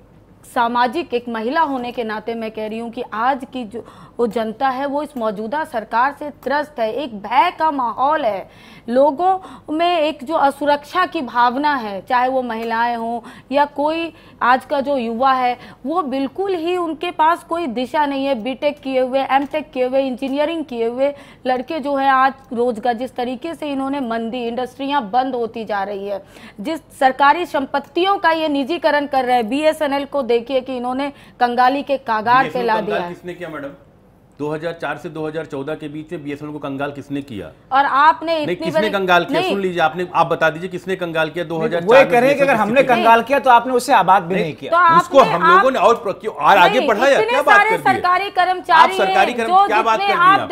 सामाजिक एक महिला होने के नाते मैं कह रही हूँ कि आज की जो वो जनता है वो इस मौजूदा सरकार से त्रस्त है एक भय का माहौल है लोगों में एक जो असुरक्षा की भावना है चाहे वो महिलाएं हों या कोई आज का जो युवा है वो बिल्कुल ही उनके पास कोई दिशा नहीं है बीटेक किए हुए एमटेक किए हुए इंजीनियरिंग किए हुए लड़के जो हैं आज रोजगार जिस तरीके से इन्होंने मंदी इंडस्ट्रियाँ बंद होती जा रही है जिस सरकारी संपत्तियों का ये निजीकरण कर रहे हैं बी को देखिए कि इन्होंने कंगाली के कागार पे ला दिया किसने किया मैडम 2004 से 2014 के बीच में बीएसएनएल को कंगाल किसने किया और आपने इतनी किसने कंगाल किया सुन लीजिए आपने आप बता दीजिए किसने कंगाल किया 2004 वो कह रहे हैं कि अगर हमने कंगाल किया तो आपने उसे आबाद भी नहीं किया तो उसको हम लोगों ने और और आगे बढ़ाया क्या बात कर सरकारी कर्मचारी सरकारी कर्मचारी क्या बात कर आप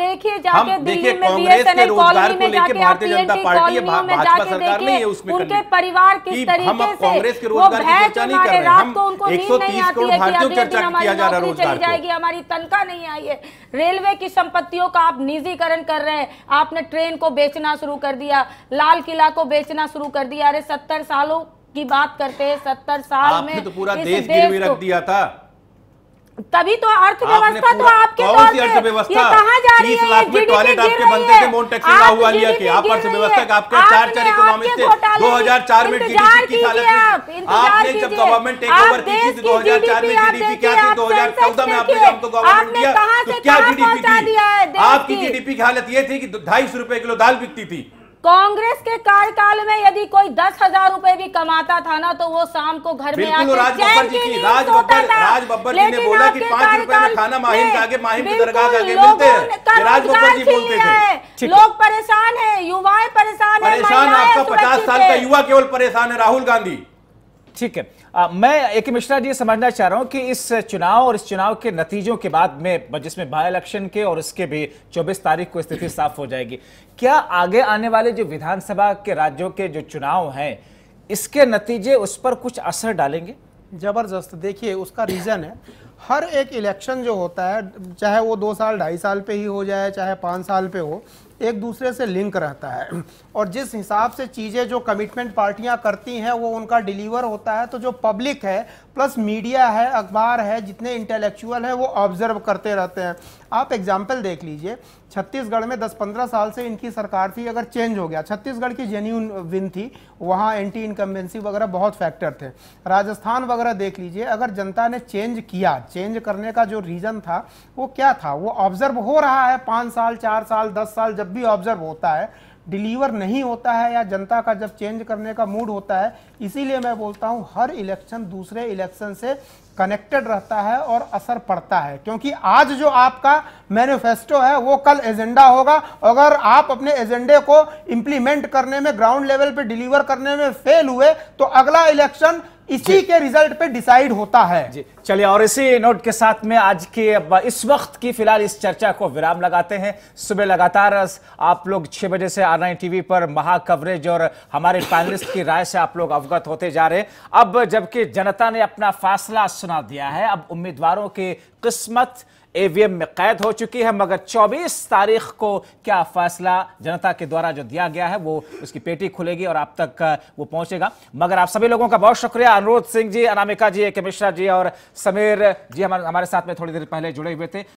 देखिए कांग्रेस के रोजगार को लेकर भारतीय जनता पार्टी भाजपा सरकार नहीं है उसमें उनके परिवार हम अब कांग्रेस के रोजगार की चर्चा नहीं कर रहे हम एक सौ तीस करोड़ भारतीयों चर्चा किया जा रहा है रोजगार हमारी तनखा नहीं आई है रेलवे की संपत्तियों का आप निजीकरण कर रहे हैं आपने ट्रेन को बेचना शुरू कर दिया लाल किला को बेचना शुरू कर दिया अरे सत्तर सालों की बात करते हैं सत्तर साल में तो पूरा देश, देश रख दिया था तभी तो अर्थव्यवस्था तो आपके कौन सी अर्थव्यवस्था कहाँ जा रही है लाख टॉयलेट आपके बनते थे टैक्स लगा हुआ लिया कि आप अर्थव्यवस्था का आपके चार चार इकोनॉमिक थे 2004 में जीडीपी की हालत में आपने जब गवर्नमेंट टेक ओवर की थी 2004 में जीडीपी क्या थी 2014 में आपने जब तो गवर्नमेंट किया तो क्या जीडीपी थी आपकी जीडीपी की हालत ये थी कि ढाई सौ रुपए किलो दाल बिकती थी कांग्रेस के कार्यकाल में यदि कोई दस हजार रूपए भी कमाता था ना तो वो शाम को घर में आकर राज बब्बर जी की नींद सोता था लेकिन आपके ने बोला पांच में बिल्कुल लोगों का रोजगार माहिम है हैं राज बब्बर जी बोलते थे लोग परेशान है युवाएं परेशान है परेशान आपका पचास साल का युवा केवल परेशान है राहुल गांधी ठीक है आ, मैं एक के मिश्रा जी समझना चाह रहा हूं कि इस चुनाव और इस चुनाव के नतीजों के बाद में जिसमें बाई इलेक्शन के और इसके भी 24 तारीख को स्थिति साफ हो जाएगी क्या आगे आने वाले जो विधानसभा के राज्यों के जो चुनाव हैं इसके नतीजे उस पर कुछ असर डालेंगे ज़बरदस्त देखिए उसका रीज़न है हर एक इलेक्शन जो होता है चाहे वो दो साल ढाई साल पे ही हो जाए चाहे पाँच साल पे हो एक दूसरे से लिंक रहता है और जिस हिसाब से चीज़ें जो कमिटमेंट पार्टियां करती हैं वो उनका डिलीवर होता है तो जो पब्लिक है प्लस मीडिया है अखबार है जितने इंटेलेक्चुअल हैं वो ऑब्जर्व करते रहते हैं आप एग्जाम्पल देख लीजिए छत्तीसगढ़ में 10-15 साल से इनकी सरकार थी अगर चेंज हो गया छत्तीसगढ़ की जेन्यून विन थी वहाँ एंटी इनकम्बेंसी वगैरह बहुत फैक्टर थे राजस्थान वगैरह देख लीजिए अगर जनता ने चेंज किया चेंज करने का जो रीज़न था वो क्या था वो ऑब्जर्व हो रहा है पाँच साल चार साल दस साल जब भी ऑब्जर्व होता है डिलीवर नहीं होता है या जनता का जब चेंज करने का मूड होता है इसीलिए मैं बोलता हूँ हर इलेक्शन दूसरे इलेक्शन से कनेक्टेड रहता है और असर पड़ता है क्योंकि आज जो आपका मैनिफेस्टो है वो कल एजेंडा होगा अगर आप अपने एजेंडे को इम्प्लीमेंट करने में ग्राउंड लेवल पे डिलीवर करने में फेल हुए तो अगला इलेक्शन इसी के रिजल्ट पे डिसाइड होता है चलिए और इसी नोट के साथ में आज के इस वक्त की फिलहाल इस चर्चा को विराम लगाते हैं सुबह लगातार आप लोग छह बजे से आर नाइन टीवी पर महा कवरेज और हमारे पैनलिस्ट की राय से आप लोग अवगत होते जा रहे अब जबकि जनता ने अपना फासला सुना दिया है अब उम्मीदवारों की किस्मत एवीएम में कैद हो चुकी है मगर 24 तारीख को क्या फैसला जनता के द्वारा जो दिया गया है वो उसकी पेटी खुलेगी और आप तक वो पहुंचेगा मगर आप सभी लोगों का बहुत शुक्रिया अनुरोध सिंह जी अनामिका जी ए के मिश्रा जी और समीर जी हमारे साथ में थोड़ी देर पहले जुड़े हुए थे